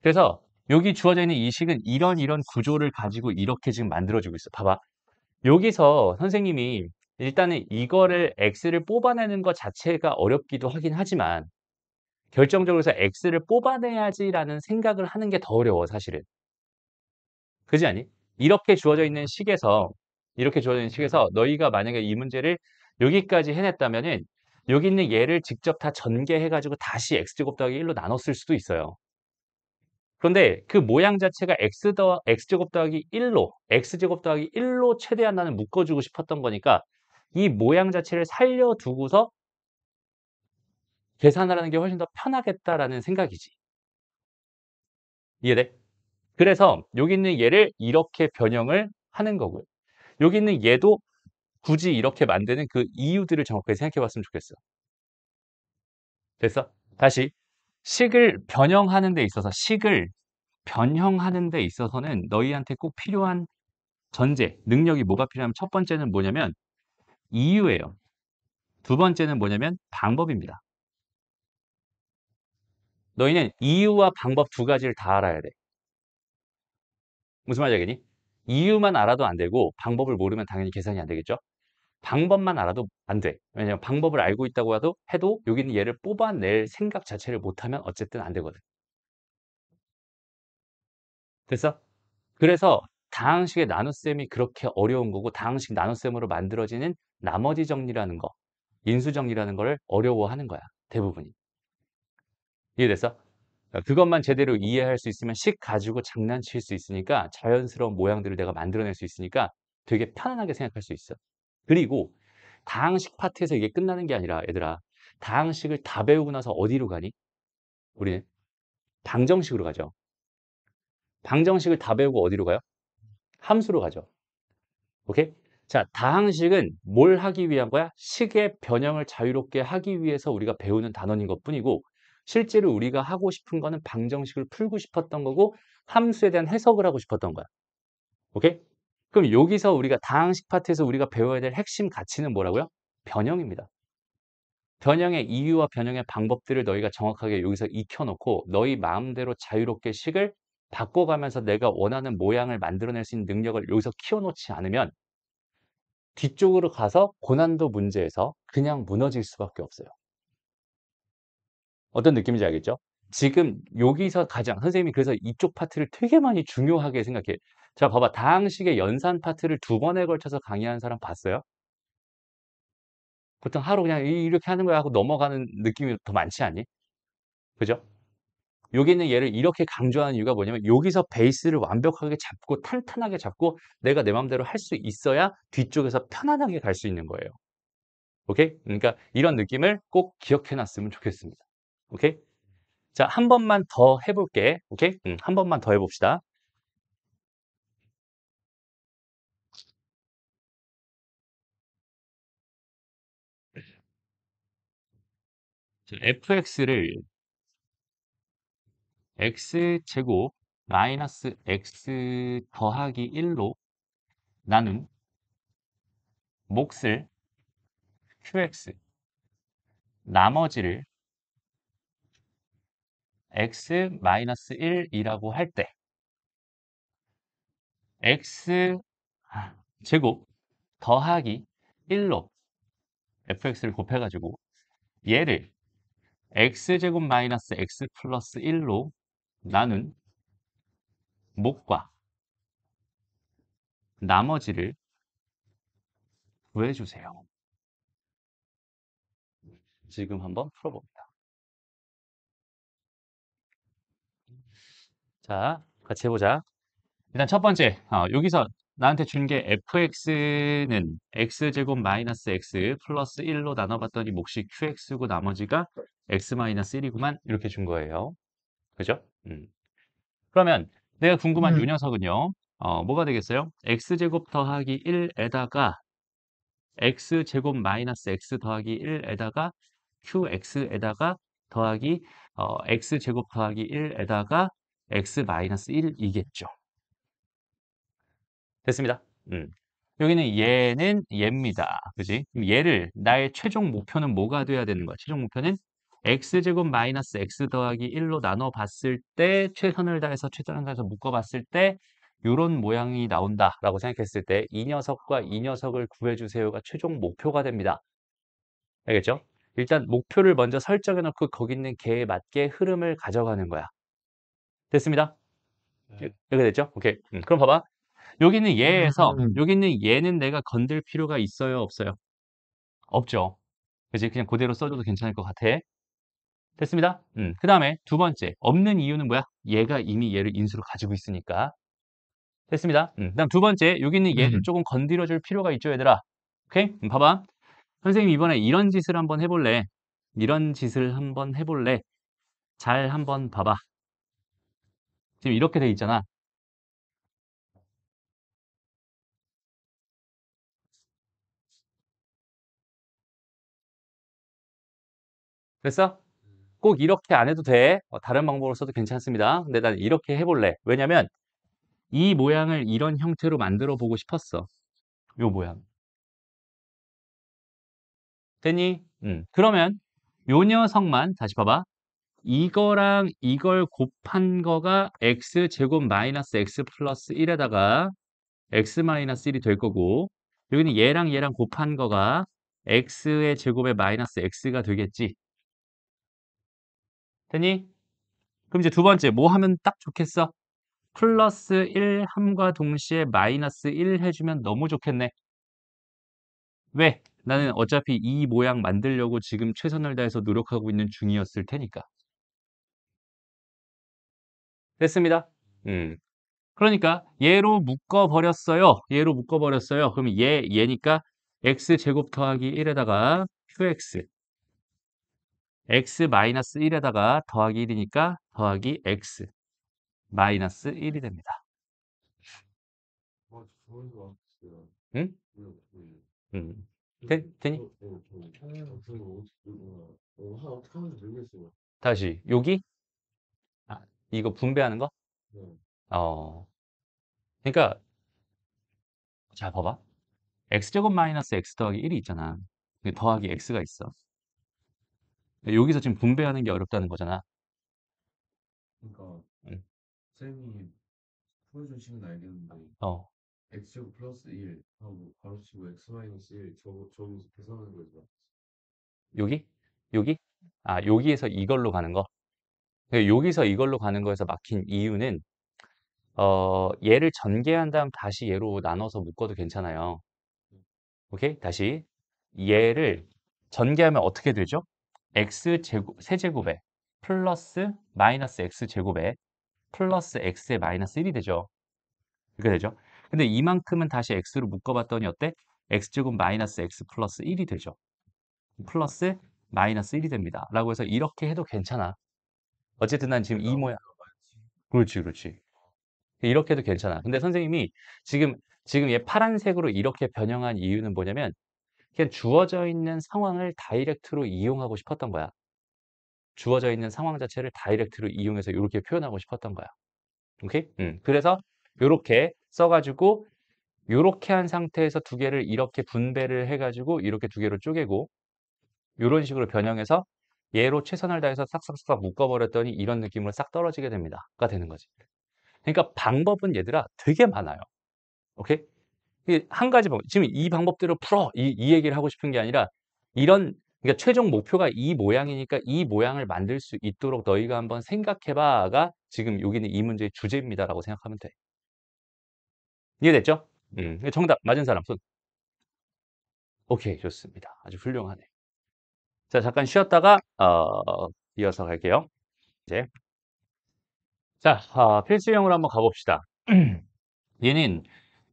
Speaker 1: 그래서 여기 주어져 있는 이 식은 이런 이런 구조를 가지고 이렇게 지금 만들어지고 있어. 봐봐. 여기서 선생님이 일단은 이거를 x를 뽑아내는 것 자체가 어렵기도 하긴 하지만 결정적으로 서 x를 뽑아내야지라는 생각을 하는 게 더 어려워 사실은. 그지 아니? 이렇게 주어져 있는 식에서 이렇게 주어져 있는 식에서 너희가 만약에 이 문제를 여기까지 해냈다면은 여기 있는 얘를 직접 다 전개해가지고 다시 x제곱 더하기 1로 나눴을 수도 있어요. 그런데 그 모양 자체가 x 더 x제곱 더하기 1로 x제곱 더하기 1로 최대한 나는 묶어주고 싶었던 거니까 이 모양 자체를 살려두고서 계산하라는게 훨씬 더 편하겠다라는 생각이지. 이해돼? 그래서 여기 있는 얘를 이렇게 변형을 하는 거고요. 여기 있는 얘도 굳이 이렇게 만드는 그 이유들을 정확하게 생각해 봤으면 좋겠어. 됐어? 다시 식을 변형하는 데 있어서 식을 변형하는 데 있어서는 너희한테 꼭 필요한 전제, 능력이 뭐가 필요하면 첫 번째는 뭐냐면 이유예요. 두 번째는 뭐냐면 방법입니다. 너희는 이유와 방법 두 가지를 다 알아야 돼. 무슨 말인지 알겠니? 이유만 알아도 안 되고 방법을 모르면 당연히 계산이 안 되겠죠? 방법만 알아도 안 돼. 왜냐하면 방법을 알고 있다고 해도 해도 여기는 얘를 뽑아낼 생각 자체를 못하면 어쨌든 안 되거든. 됐어? 그래서 다항식의 나눗셈이 그렇게 어려운 거고 다항식 나눗셈으로 만들어지는 나머지 정리라는 거, 인수정리라는 거를 어려워하는 거야. 대부분이. 이해됐어? 그러니까 그것만 제대로 이해할 수 있으면 식 가지고 장난칠 수 있으니까 자연스러운 모양들을 내가 만들어낼 수 있으니까 되게 편안하게 생각할 수 있어. 그리고 다항식 파트에서 이게 끝나는 게 아니라 얘들아 다항식을 다 배우고 나서 어디로 가니? 우리는 방정식으로 가죠. 방정식을 다 배우고 어디로 가요? 함수로 가죠. 오케이? 자, 다항식은 뭘 하기 위한 거야? 식의 변형을 자유롭게 하기 위해서 우리가 배우는 단원인 것 뿐이고 실제로 우리가 하고 싶은 거는 방정식을 풀고 싶었던 거고 함수에 대한 해석을 하고 싶었던 거야. 오케이? 그럼 여기서 우리가 다항식 파트에서 우리가 배워야 될 핵심 가치는 뭐라고요? 변형입니다. 변형의 이유와 변형의 방법들을 너희가 정확하게 여기서 익혀놓고 너희 마음대로 자유롭게 식을 바꿔가면서 내가 원하는 모양을 만들어낼 수 있는 능력을 여기서 키워놓지 않으면 뒤쪽으로 가서 고난도 문제에서 그냥 무너질 수밖에 없어요. 어떤 느낌인지 알겠죠? 지금 여기서 가장 선생님이 그래서 이쪽 파트를 되게 많이 중요하게 생각해. 자, 봐봐. 다항식의 연산 파트를 두 번에 걸쳐서 강의한 사람 봤어요? 보통 하루 그냥 이렇게 하는 거야 하고 넘어가는 느낌이 더 많지 않니? 그죠? 여기 있는 얘를 이렇게 강조하는 이유가 뭐냐면 여기서 베이스를 완벽하게 잡고 탄탄하게 잡고 내가 내 마음대로 할 수 있어야 뒤쪽에서 편안하게 갈 수 있는 거예요. 오케이? 그러니까 이런 느낌을 꼭 기억해 놨으면 좋겠습니다. 오케이?
Speaker 2: 자, 한 번만 더 해볼게. 오케이? 음, 한 번만 더 해봅시다. 자, fx를
Speaker 1: x제곱 마이너스 x 더하기 1로 나눈 몫을 qx 나머지를 x-1이라고 할 때 x 아, 제곱 더하기 1로 fx를 곱해가지고 얘를 x제곱 마이너스 x 플러스 1로 나눈 목과
Speaker 2: 나머지를 구해주세요. 지금 한번 풀어봅니다. 자, 같이 해보자. 일단 첫 번째,
Speaker 1: 어, 여기서 나한테 준 게 fx는 x제곱 마이너스 x 플러스 1로 나눠봤더니 몫이 qx고 나머지가 x 마이너스 1이구만 이렇게 준 거예요. 그죠? 음. 그러면 내가 궁금한 음. 요 녀석은요. 어, 뭐가 되겠어요? x제곱 더하기 1에다가 x제곱 마이너스 x 더하기 1에다가 qx에다가 더하기 어, x제곱 더하기 1에다가 x-1이겠죠. 됐습니다. 음. 여기는 얘는 얘입니다. 그지? 얘를 나의 최종 목표는 뭐가 돼야 되는 거야? 최종 목표는 x제곱 마이너스 x 더하기 1로 나눠 봤을 때 최선을 다해서 최선을 다해서 묶어 봤을 때 이런 모양이 나온다라고 생각했을 때 이 녀석과 이 녀석을 구해주세요가 최종 목표가 됩니다. 알겠죠? 일단 목표를 먼저 설정해 놓고 거기 있는 개에 맞게 흐름을 가져가는 거야. 됐습니다. 네. 이렇게 됐죠? 오케이. 음, 그럼 봐봐. 여기 있는 얘에서 음. 음. 여기 있는 얘는 내가 건들 필요가 있어요, 없어요? 없죠. 그지? 그냥 그대로 써줘도 괜찮을 것 같아. 됐습니다. 음. 그 다음에 두 번째. 없는 이유는 뭐야? 얘가 이미 얘를 인수로 가지고 있으니까. 됐습니다. 음. 그 다음 두 번째. 여기 있는 얘를 음. 조금 건드려줄 필요가 있죠, 얘들아. 오케이? 음, 봐봐. 선생님 이번에 이런 짓을 한번 해볼래. 이런 짓을 한번 해볼래. 잘
Speaker 2: 한번 봐봐. 지금 이렇게 돼 있잖아. 됐어? 꼭 이렇게 안 해도 돼.
Speaker 1: 어, 다른 방법으로 써도 괜찮습니다. 근데 난 이렇게 해볼래. 왜냐면 이 모양을 이런 형태로 만들어 보고 싶었어. 요 모양. 됐니? 음. 그러면 요 녀석만 다시 봐봐. 이거랑 이걸 곱한 거가 x제곱 마이너스 x 플러스 1에다가 x 마이너스 1이 될 거고 여기는 얘랑 얘랑 곱한 거가 x의 제곱에 마이너스 x가 되겠지. 되니? 그럼 이제 두 번째 뭐 하면 딱 좋겠어? 플러스 1 함과 동시에 마이너스 1 해주면 너무 좋겠네. 왜? 나는 어차피 이 모양 만들려고 지금 최선을 다해서 노력하고 있는 중이었을 테니까. 됐습니다. 음. 그러니까 얘로 묶어 버렸어요. 얘로 묶어 버렸어요. 그럼 얘 얘니까 x 제곱 더하기 1에다가 qx x 마이너스 1에다가 더하기 1이니까 더하기 x 마이너스 1이 됩니다. 어, 응? 응. 되, 니 다시 여기 이거 분배하는 거? 음. 어. 그러니까 자, 봐봐. x제곱 마이너스 x 더하기 1이 있잖아. 더하기 x가 있어. 여기서 지금 분배하는 게 어렵다는 거잖아.
Speaker 2: 그러니까 응. 쌤이 풀어주시면 알겠는데 어. x제곱 플러스 1 하고 가로치고 x 마이너스 1 저거 저기서 계산하는 거죠. 뭐.
Speaker 1: 여기? 여기? 아, 여기에서 이걸로 가는 거? 여기서 이걸로 가는 거에서 막힌 이유는 어, 얘를 전개한 다음 다시 얘로 나눠서 묶어도 괜찮아요. 오케이? 다시 얘를 전개하면 어떻게 되죠? x 제곱, 세제곱에 플러스 마이너스 x 제곱에 플러스 x에 마이너스 1이 되죠. 이렇게 되죠. 근데 이만큼은 다시 x로 묶어봤더니 어때? x제곱 마이너스 x 플러스 1이 되죠. 플러스 마이너스 1이 됩니다. 라고 해서 이렇게 해도 괜찮아. 어쨌든 난 지금 이 모양. 그렇지, 그렇지. 어. 이렇게 해도 괜찮아. 근데 선생님이 지금, 지금 얘 파란색으로 이렇게 변형한 이유는 뭐냐면, 그냥 주어져 있는 상황을 다이렉트로 이용하고 싶었던 거야. 주어져 있는 상황 자체를 다이렉트로 이용해서 이렇게 표현하고 싶었던 거야. 오케이? 음. 그래서 이렇게 써가지고 이렇게 한 상태에서 두 개를 이렇게 분배를 해가지고 이렇게 두 개로 쪼개고 이런 식으로 변형해서 얘로 최선을 다해서 싹싹싹 묶어버렸더니 이런 느낌으로 싹 떨어지게 됩니다. 가 되는 거지. 그러니까 방법은 얘들아 되게 많아요. 오케이? 한 가지 방법. 지금 이 방법대로 풀어. 이, 이 얘기를 하고 싶은 게 아니라 이런 그러니까 최종 목표가 이 모양이니까 이 모양을 만들 수 있도록 너희가 한번 생각해봐가 지금 여기는 이 문제의 주제입니다라고 생각하면 돼. 이해됐죠? 음. 정답 맞은 사람 손. 오케이 좋습니다. 아주 훌륭하네. 자, 잠깐 쉬었다가
Speaker 2: 어, 이어서 갈게요.
Speaker 1: 이제 자, 어, 아, 필수형으로 한번 가봅시다. 얘는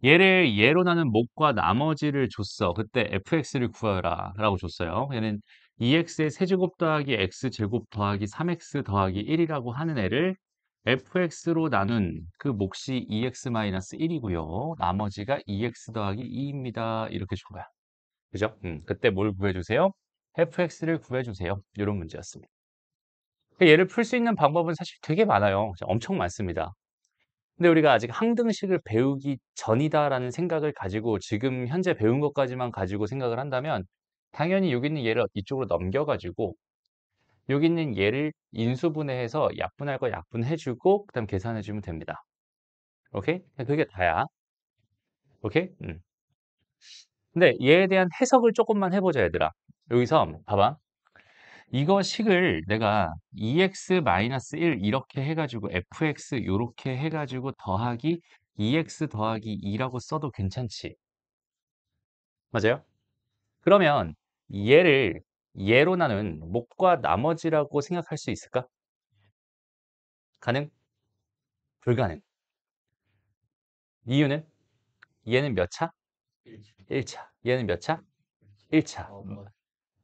Speaker 1: 얘를 예로 나는 목과 나머지를 줬어. 그때 fx를 구하라 라고 줬어요. 얘는 2x의 e 세제곱 더하기 x제곱 더하기 3x 더하기 1이라고 하는 애를 fx로 나눈 그 몫이 2x-1이고요. E 나머지가 2x e 더하기 2입니다. 이렇게 줘봐요. 그죠? 음, 그때 뭘 구해주세요? fx를 구해주세요. 이런 문제였습니다. 그 얘를 풀 수 있는 방법은 사실 되게 많아요. 엄청 많습니다. 근데 우리가 아직 항등식을 배우기 전이다라는 생각을 가지고 지금 현재 배운 것까지만 가지고 생각을 한다면 당연히 여기 있는 얘를 이쪽으로 넘겨가지고 여기 있는 얘를 인수분해해서 약분할 거 약분해주고 그 다음 계산해주면 됩니다. 오케이? 그게 다야. 오케이? 음. 근데 얘에 대한 해석을 조금만 해보자 얘들아. 여기서 봐봐. 이거 식을 내가 EX-1 이렇게 해가지고 FX 이렇게 해가지고 더하기 EX 더하기 2라고 써도 괜찮지. 맞아요? 그러면 얘를 얘로 나는 목과 나머지라고 생각할 수 있을까? 가능? 불가능. 이유는 얘는 몇 차? 1차. 얘는 몇 차? 1차.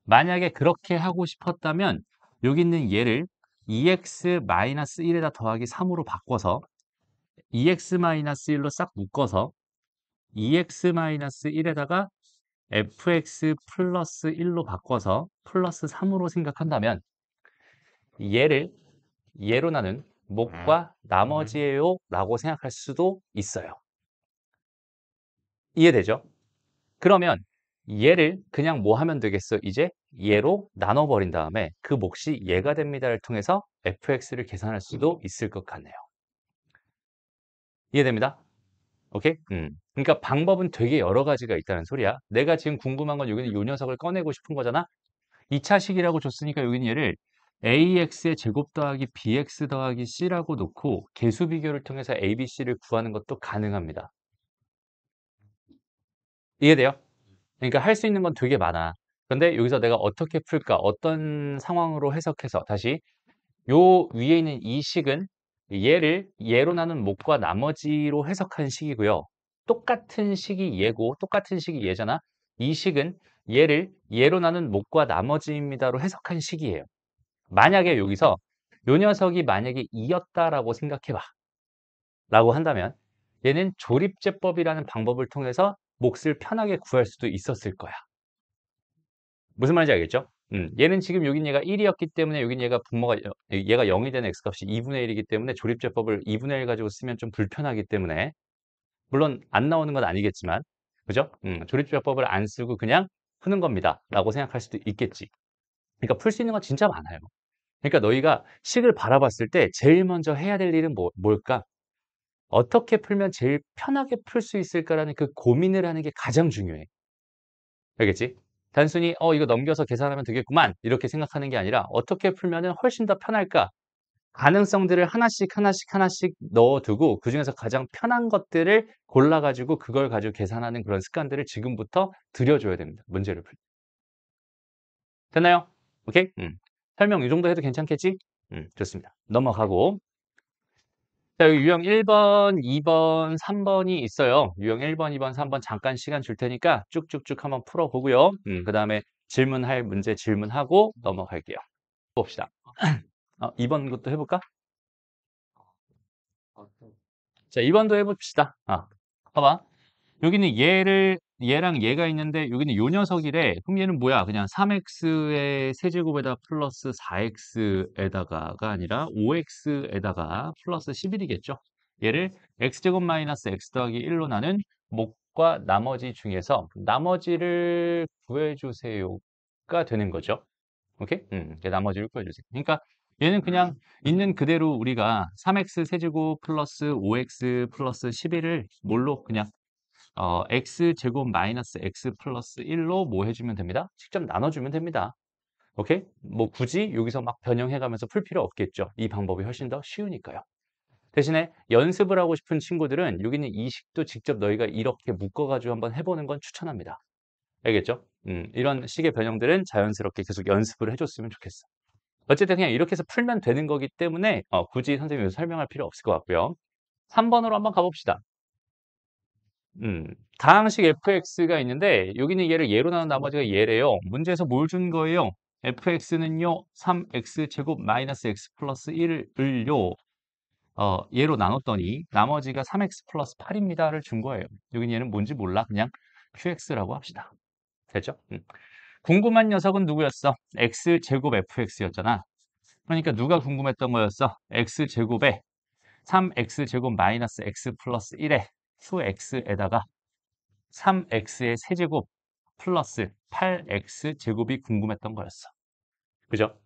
Speaker 1: 만약에 그렇게 하고 싶었다면 여기 있는 얘를 ex-1에다 더하기 3으로 바꿔서 ex-1로 싹 묶어서 ex-1에다가 fx 플러스 1로 바꿔서 플러스 3으로 생각한다면 얘를 예로 나는 목과 음. 나머지예요 라고 생각할 수도 있어요. 이해되죠? 그러면 얘를 그냥 뭐 하면 되겠어? 이제 얘로 나눠버린 다음에 그 몫이 얘가 됩니다를 통해서 fx를 계산할 수도 음. 있을 것 같네요. 이해됩니다? 오케이? 음. 그러니까 방법은 되게 여러 가지가 있다는 소리야. 내가 지금 궁금한 건 여기는 요 녀석을 꺼내고 싶은 거잖아. 2차식이라고 줬으니까 여기는 얘를 ax의 제곱 더하기 bx 더하기 c라고 놓고 개수 비교를 통해서 abc를 구하는 것도 가능합니다. 이해돼요? 그러니까 할 수 있는 건 되게 많아. 그런데 여기서 내가 어떻게 풀까? 어떤 상황으로 해석해서 다시 요 위에 있는 이 식은 얘를 예로 나는 목과 나머지로 해석한 식이고요. 똑같은 식이 예고 똑같은 식이 예잖아. 이 식은 얘를 예로 나는 목과 나머지입니다로 해석한 식이에요. 만약에 여기서 요 녀석이 만약에 이었다라고 생각해봐. 라고 한다면 얘는 조립제법이라는 방법을 통해서 몫을 편하게 구할 수도 있었을 거야. 무슨 말인지 알겠죠? 음, 얘는 지금 여긴 얘가 1이었기 때문에 여긴 얘가 분모가 얘가 0이 되는 x값이 2분의 1이기 때문에 조립제법을 2분의 1 가지고 쓰면 좀 불편하기 때문에 물론 안 나오는 건 아니겠지만 그죠? 음, 조립제법을 안 쓰고 그냥 푸는 겁니다 라고 생각할 수도 있겠지 그러니까 풀 수 있는 건 진짜 많아요 그러니까 너희가 식을 바라봤을 때 제일 먼저 해야 될 일은 뭐, 뭘까? 어떻게 풀면 제일 편하게 풀 수 있을까라는 그 고민을 하는 게 가장 중요해. 알겠지? 단순히 어 이거 넘겨서 계산하면 되겠구만 이렇게 생각하는 게 아니라 어떻게 풀면 훨씬 더 편할까 가능성들을 하나씩 하나씩 하나씩 넣어두고 그중에서 가장 편한 것들을 골라가지고 그걸 가지고 계산하는 그런 습관들을 지금부터 들여줘야 됩니다. 문제를 풀. 됐나요? 오케이? 음. 설명 이 정도 해도 괜찮겠지? 음, 좋습니다. 넘어가고 자, 여기 유형 1번, 2번, 3번이 있어요. 유형 1번, 2번, 3번 잠깐 시간 줄 테니까 쭉쭉쭉 한번 풀어보고요. 음, 그 다음에 질문할 문제 질문하고 넘어갈게요. 봅시다. 어, 2번 것도 해볼까? 어, 자, 2번도 해봅시다. 아, 봐봐. 여기는 얘를 얘랑 얘가 있는데 여기는 요 녀석이래. 그럼 얘는 뭐야? 그냥 3x의 세제곱에다 플러스 4x에다가가 아니라 5x에다가 플러스 11이겠죠. 얘를 x제곱 마이너스 x 더하기 1로 나는 목과 나머지 중에서 나머지를 구해주세요가 되는 거죠. 오케이? 음, 나머지를 구해주세요. 그러니까 얘는 그냥 음. 있는 그대로 우리가 3x 세제곱 플러스 5x 플러스 11을 뭘로 그냥 어, x제곱 마이너스 x 플러스 1로 뭐 해주면 됩니다? 직접 나눠주면 됩니다. 오케이? 뭐 굳이 여기서 막 변형해가면서 풀 필요 없겠죠. 이 방법이 훨씬 더 쉬우니까요. 대신에 연습을 하고 싶은 친구들은 여기 는 이식도 직접 너희가 이렇게 묶어가지고 한번 해보는 건 추천합니다. 알겠죠? 음, 이런 식의 변형들은 자연스럽게 계속 연습을 해줬으면 좋겠어. 어쨌든 그냥 이렇게 해서 풀면 되는 거기 때문에 어, 굳이 선생님이 설명할 필요 없을 것 같고요. 3번으로 한번 가봅시다. 음. 다항식 fx가 있는데 여기는 얘를 예로 나눈 나머지가 예래요. 문제에서 뭘 준 거예요? fx는요. 3x 제곱 마이너스 x 플러스 1을요. 어, 예로 나눴더니 나머지가 3x 플러스 8입니다를 준 거예요. 여기는 얘는 뭔지 몰라. 그냥 qx라고 합시다. 됐죠? 음. 궁금한 녀석은 누구였어? x제곱 fx였잖아. 그러니까 누가 궁금했던 거였어? x제곱에 3x제곱 마이너스 x 플러스 1에 qx에다가 3x의 세제곱 플러스 8x 제곱이 궁금했던 거였어. 그죠?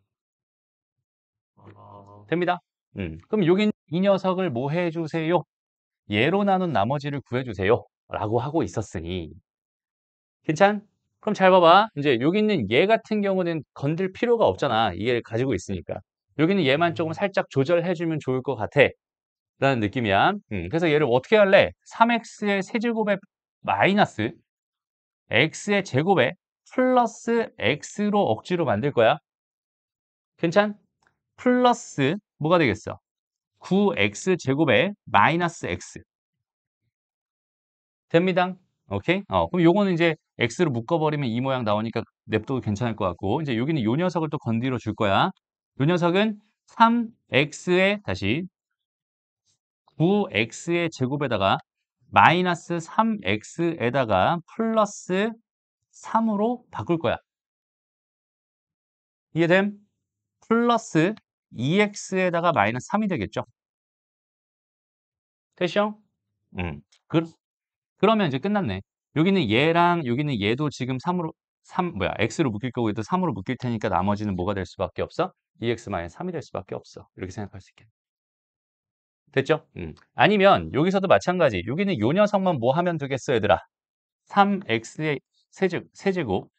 Speaker 1: 아. 됩니다. 음. 그럼 여긴 이 녀석을 뭐 해주세요? 예로 나눈 나머지를 구해주세요. 라고 하고 있었으니. 괜찮? 그럼 잘 봐봐. 이제 여기 있는 얘 같은 경우는 건들 필요가 없잖아. 이게 가지고 있으니까. 여기는 얘만 음. 조금 살짝 조절해주면 좋을 것 같아. 라는 느낌이야. 음, 그래서 얘를 어떻게 할래? 3x의 세제곱에 마이너스 x의 제곱에 플러스 x로 억지로 만들 거야. 괜찮? 플러스 뭐가 되겠어? 9x 제곱에 마이너스 x 됩니다. 오케이? 어, 그럼 요거는 이제 x로 묶어버리면 이 모양 나오니까 냅둬도 괜찮을 것 같고 이제 여기는 요 녀석을 또 건드려 줄 거야. 요 녀석은 3x에 다시 9x의 제곱에다가 마이너스 3x에다가 플러스 3으로 바꿀 거야.
Speaker 2: 이해됨? 플러스 2x에다가 마이너스 3이 되겠죠. 됐죠? 음. 그,
Speaker 1: 그러면 이제 끝났네. 여기는 얘랑 여기는 얘도 지금 3으로 3 뭐야? x로 묶일 거고 얘도 3으로 묶일 테니까 나머지는 뭐가 될 수밖에 없어? 2x 마이너스 3이 될 수밖에 없어. 이렇게 생각할 수 있겠네. 됐죠? 음. 아니면 여기서도 마찬가지. 여기는 요 녀석만 뭐 하면 되겠어 얘들아. 3x의 세제, 세제곱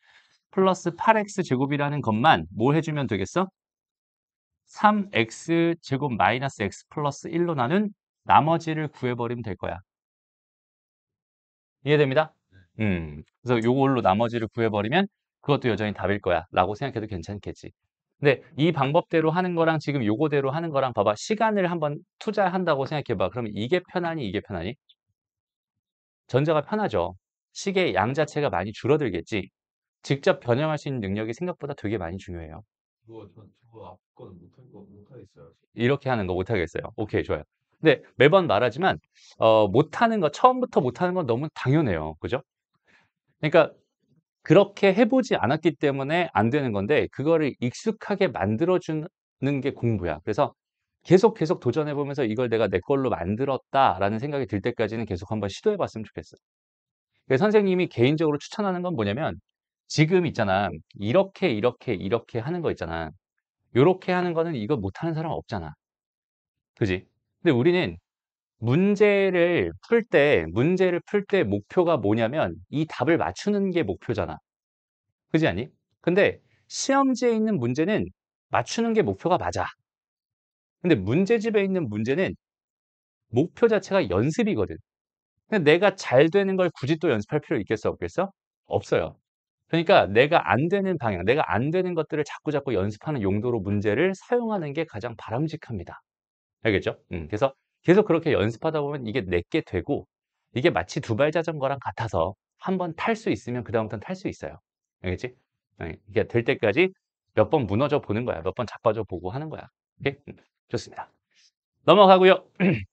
Speaker 1: 플러스 8x 제곱이라는 것만 뭘 뭐 해주면 되겠어? 3x 제곱 마이너스 x 플러스 1로 나눈 나머지를 구해버리면 될 거야. 이해됩니다? 네. 음, 그래서 요걸로 나머지를 구해버리면 그것도 여전히 답일 거야 라고 생각해도 괜찮겠지. 근데 이 방법대로 하는 거랑 지금 요거대로 하는 거랑 봐봐. 시간을 한번 투자한다고 생각해봐. 그러면 이게 편하니 이게 편하니? 전자가 편하죠. 시계양 자체가 많이 줄어들겠지. 직접 변형할 수 있는 능력이 생각보다 되게 많이 중요해요.
Speaker 2: 요
Speaker 1: 이렇게 하는 거 못하겠어요. 오케이, 좋아요. 근데 매번 말하지만 어, 못하는 거 처음부터 못하는 건 너무 당연해요. 그죠? 그러니까 그렇게 해보지 않았기 때문에 안 되는 건데 그거를 익숙하게 만들어주는 게 공부야. 그래서 계속 계속 도전해보면서 이걸 내가 내 걸로 만들었다라는 생각이 들 때까지는 계속 한번 시도해봤으면 좋겠어. 그래서 선생님이 개인적으로 추천하는 건 뭐냐면 지금 있잖아. 이렇게 이렇게 이렇게 하는 거 있잖아. 요렇게 하는 거는 이거 못하는 사람 없잖아. 그지? 근데 우리는 문제를 풀 때, 문제를 풀 때 목표가 뭐냐면 이 답을 맞추는 게 목표잖아. 그지 아니 근데 시험지에 있는 문제는 맞추는 게 목표가 맞아. 근데 문제집에 있는 문제는 목표 자체가 연습이거든. 근데 내가 잘 되는 걸 굳이 또 연습할 필요 있겠어? 없겠어? 없어요. 그러니까 내가 안 되는 방향, 내가 안 되는 것들을 자꾸자꾸 연습하는 용도로 문제를 사용하는 게 가장 바람직합니다. 알겠죠? 음, 그래서 계속 그렇게 연습하다 보면 이게 내게 되고 이게 마치 두발 자전거랑 같아서 한번 탈 수 있으면 그다음부터는 탈 수 있어요. 알겠지? 네. 이게 될 때까지 몇 번 무너져 보는 거야. 몇 번 자빠져 보고 하는 거야. 오케이? 음. 좋습니다. 넘어가고요.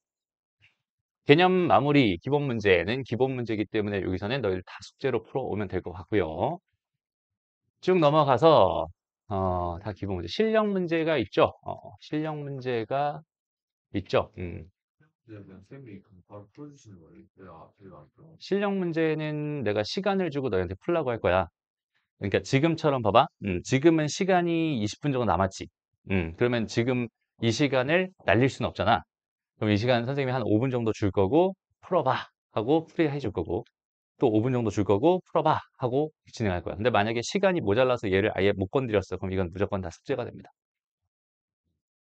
Speaker 1: 개념 마무리 기본 문제는 기본 문제이기 때문에 여기서는 너희들 다 숙제로 풀어오면 될 것 같고요. 쭉 넘어가서 어, 다 기본 문제. 실력 문제가 있죠. 어, 실력 문제가 있죠. 음. 아, 실력 문제는 내가 시간을 주고 너희한테 풀라고 할 거야. 그러니까 지금처럼 봐봐. 음, 지금은 시간이 20분 정도 남았지. 음, 그러면 지금 이 시간을 날릴 수는 없잖아. 그럼 이 시간 선생님이 한 5분 정도 줄 거고 풀어봐 하고 풀이해 줄 거고 또 5분 정도 줄 거고 풀어봐 하고 진행할 거야. 근데 만약에 시간이 모자라서 얘를 아예 못 건드렸어. 그럼 이건 무조건 다 숙제가 됩니다.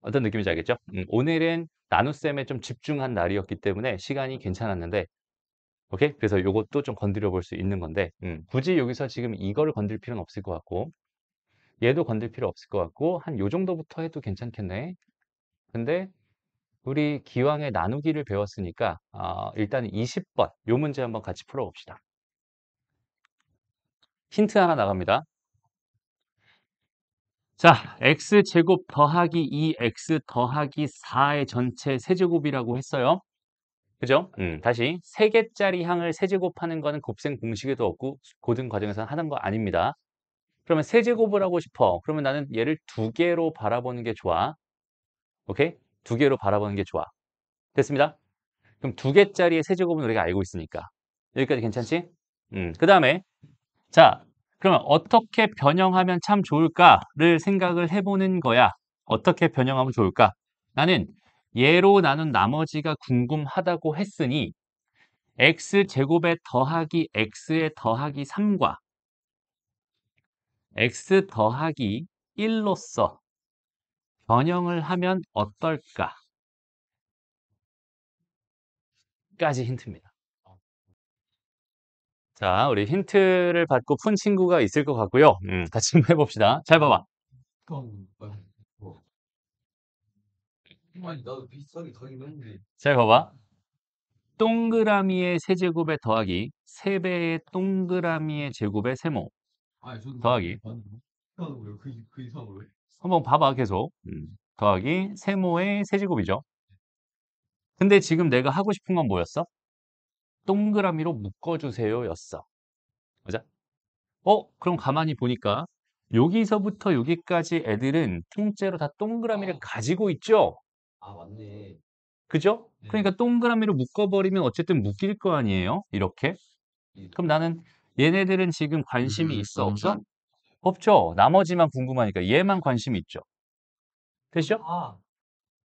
Speaker 1: 어떤 느낌인지 알겠죠? 음, 오늘은 나눗셈에 좀 집중한 날이었기 때문에 시간이 괜찮았는데 오케이? 그래서 이것도좀 건드려 볼 수 있는 건데 음, 굳이 여기서 지금 이걸를 건들 필요는 없을 것 같고 얘도 건들 필요 없을 것 같고 한 요 정도부터 해도 괜찮겠네 근데 우리 기왕에 나누기를 배웠으니까 어, 일단 20번 요 문제 한번 같이 풀어봅시다 힌트 하나 나갑니다 자, x제곱 더하기 2x 더하기 4의 전체 세제곱이라고 했어요. 그죠? 음, 다시 3개짜리향을 세제곱하는 거는 곱셈 공식에도 없고 고등 과정에서 하는 거 아닙니다. 그러면 세제곱을 하고 싶어. 그러면 나는 얘를 두 개로 바라보는 게 좋아. 오케이? 두 개로 바라보는 게 좋아. 됐습니다? 그럼 두 개짜리의 세제곱은 우리가 알고 있으니까. 여기까지 괜찮지? 음, 그 다음에 자, 그러면 어떻게 변형하면 참 좋을까를 생각을 해보는 거야. 어떻게 변형하면 좋을까? 나는 예로 나눈 나머지가 궁금하다고 했으니 x제곱에 더하기 x에 더하기 3과 x
Speaker 2: 더하기 1로서 변형을 하면 어떨까? 까지 힌트입니다. 자, 우리 힌트를 받고 푼 친구가 있을 것 같고요. 음, 같이 한번
Speaker 1: 해봅시다. 잘 봐봐. 잘 봐봐. 동그라미의 세제곱의 더하기, 세배의 동그라미의 제곱의 세모. 더하기. 한번 봐봐, 계속. 음, 더하기 세모의 세제곱이죠. 근데 지금 내가 하고 싶은 건 뭐였어? 동그라미로 묶어주세요 였어. 맞아? 어? 그럼 가만히 보니까 여기서부터 여기까지 애들은 통째로 다 동그라미를 아. 가지고 있죠? 아 맞네. 그죠? 네. 그러니까 동그라미로 묶어버리면 어쨌든 묶일 거 아니에요? 이렇게. 예. 그럼 나는 얘네들은 지금 관심이 음, 있어 없어? 없죠. 나머지만 궁금하니까 얘만 관심 있죠. 되죠? 아,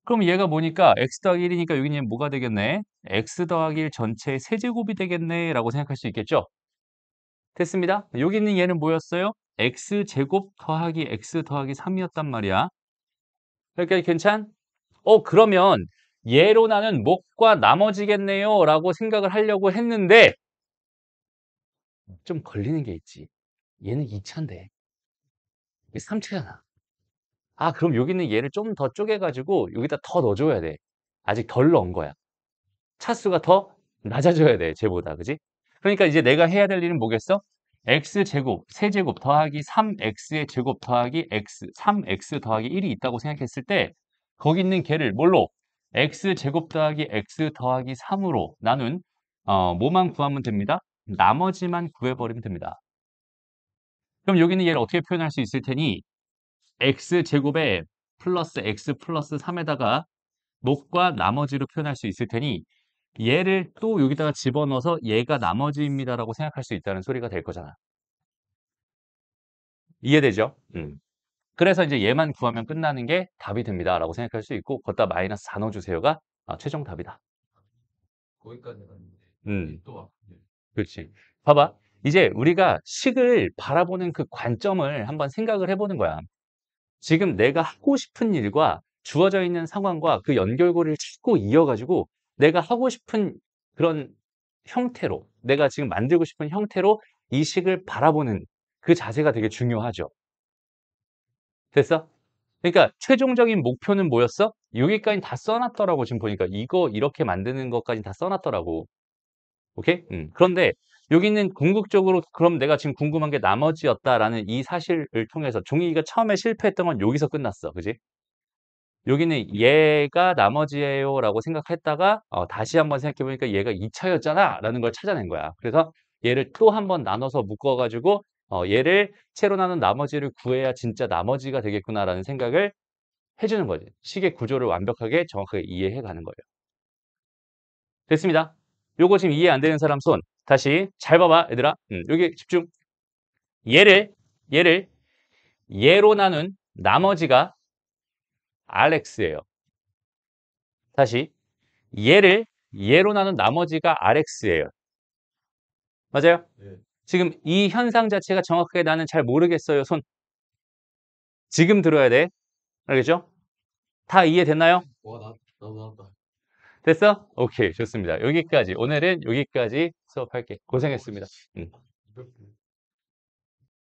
Speaker 1: 그럼 얘가 보니까 x 더하기 1이니까 여기는 뭐가 되겠네? x 더하기 1 전체의 세제곱이 되겠네라고 생각할 수 있겠죠? 됐습니다. 여기 있는 얘는 뭐였어요? x제곱 더하기 x 더하기 3이었단 말이야. 여기까지 그러니까 괜찮? 어 그러면 얘로 나는 목과 나머지겠네요 라고 생각을 하려고 했는데 좀 걸리는 게 있지. 얘는 2차인데 3차잖아. 아 그럼 여기 는 얘를 좀 더 쪼개가지고 여기다 더 넣어줘야 돼. 아직 덜 넣은 거야. 차수가 더 낮아져야 돼. 쟤보다. 그지? 그러니까 이제 내가 해야 될 일은 뭐겠어? x제곱, 세제곱 더하기 3x의 제곱 더하기 x, 3x 더하기 1이 있다고 생각했을 때 거기 있는 개를 뭘로? x제곱 더하기 x 더하기 3으로 나눈 어, 뭐만 구하면 됩니다? 나머지만 구해버리면 됩니다. 그럼 여기는 얘를 어떻게 표현할 수 있을 테니 x제곱에 플러스 x 플러스 3에다가 목과 나머지로 표현할 수 있을 테니 얘를 또 여기다가 집어넣어서 얘가 나머지입니다라고 생각할 수 있다는 소리가 될 거잖아. 이해되죠? 음. 그래서 이제 얘만 구하면 끝나는 게 답이 됩니다라고 생각할 수 있고 걷다 마이너스 4 넣어주세요가 아, 최종 답이다.
Speaker 2: 거기까지 갔는데 음. 또 왔는데. 네.
Speaker 1: 그렇지. 봐봐. 이제 우리가 식을 바라보는 그 관점을 한번 생각을 해보는 거야. 지금 내가 하고 싶은 일과 주어져 있는 상황과 그 연결고리를 찾고 이어가지고 내가 하고 싶은 그런 형태로 내가 지금 만들고 싶은 형태로 이식을 바라보는 그 자세가 되게 중요하죠. 됐어? 그러니까 최종적인 목표는 뭐였어? 여기까지 다 써놨더라고 지금 보니까 이거 이렇게 만드는 것까지 다 써놨더라고. 오케이? 음. 그런데 여기는 궁극적으로 그럼 내가 지금 궁금한 게 나머지였다라는 이 사실을 통해서 종이가 처음에 실패했던 건 여기서 끝났어. 그지? 여기는 얘가 나머지예요 라고 생각했다가 어, 다시 한번 생각해보니까 얘가 2차였잖아 라는 걸 찾아낸 거야. 그래서 얘를 또한번 나눠서 묶어가지고 어, 얘를 채로 나는 나머지를 구해야 진짜 나머지가 되겠구나라는 생각을 해주는 거지. 시계 구조를 완벽하게 정확하게 이해해 가는 거예요. 됐습니다. 요거 지금 이해 안 되는 사람 손. 다시 잘 봐봐 얘들아 음, 여기 집중 얘를 얘를 얘로 나눈 나머지가 RX예요 다시 얘를 얘로 나눈 나머지가 RX예요 맞아요? 네. 지금 이 현상 자체가 정확하게 나는 잘 모르겠어요 손 지금 들어야 돼 알겠죠? 다 이해됐나요? 와, 나, 나, 나, 나. 됐어? 오케이 좋습니다. 여기까지 오늘은 여기까지 수업할게. 고생했습니다. 응.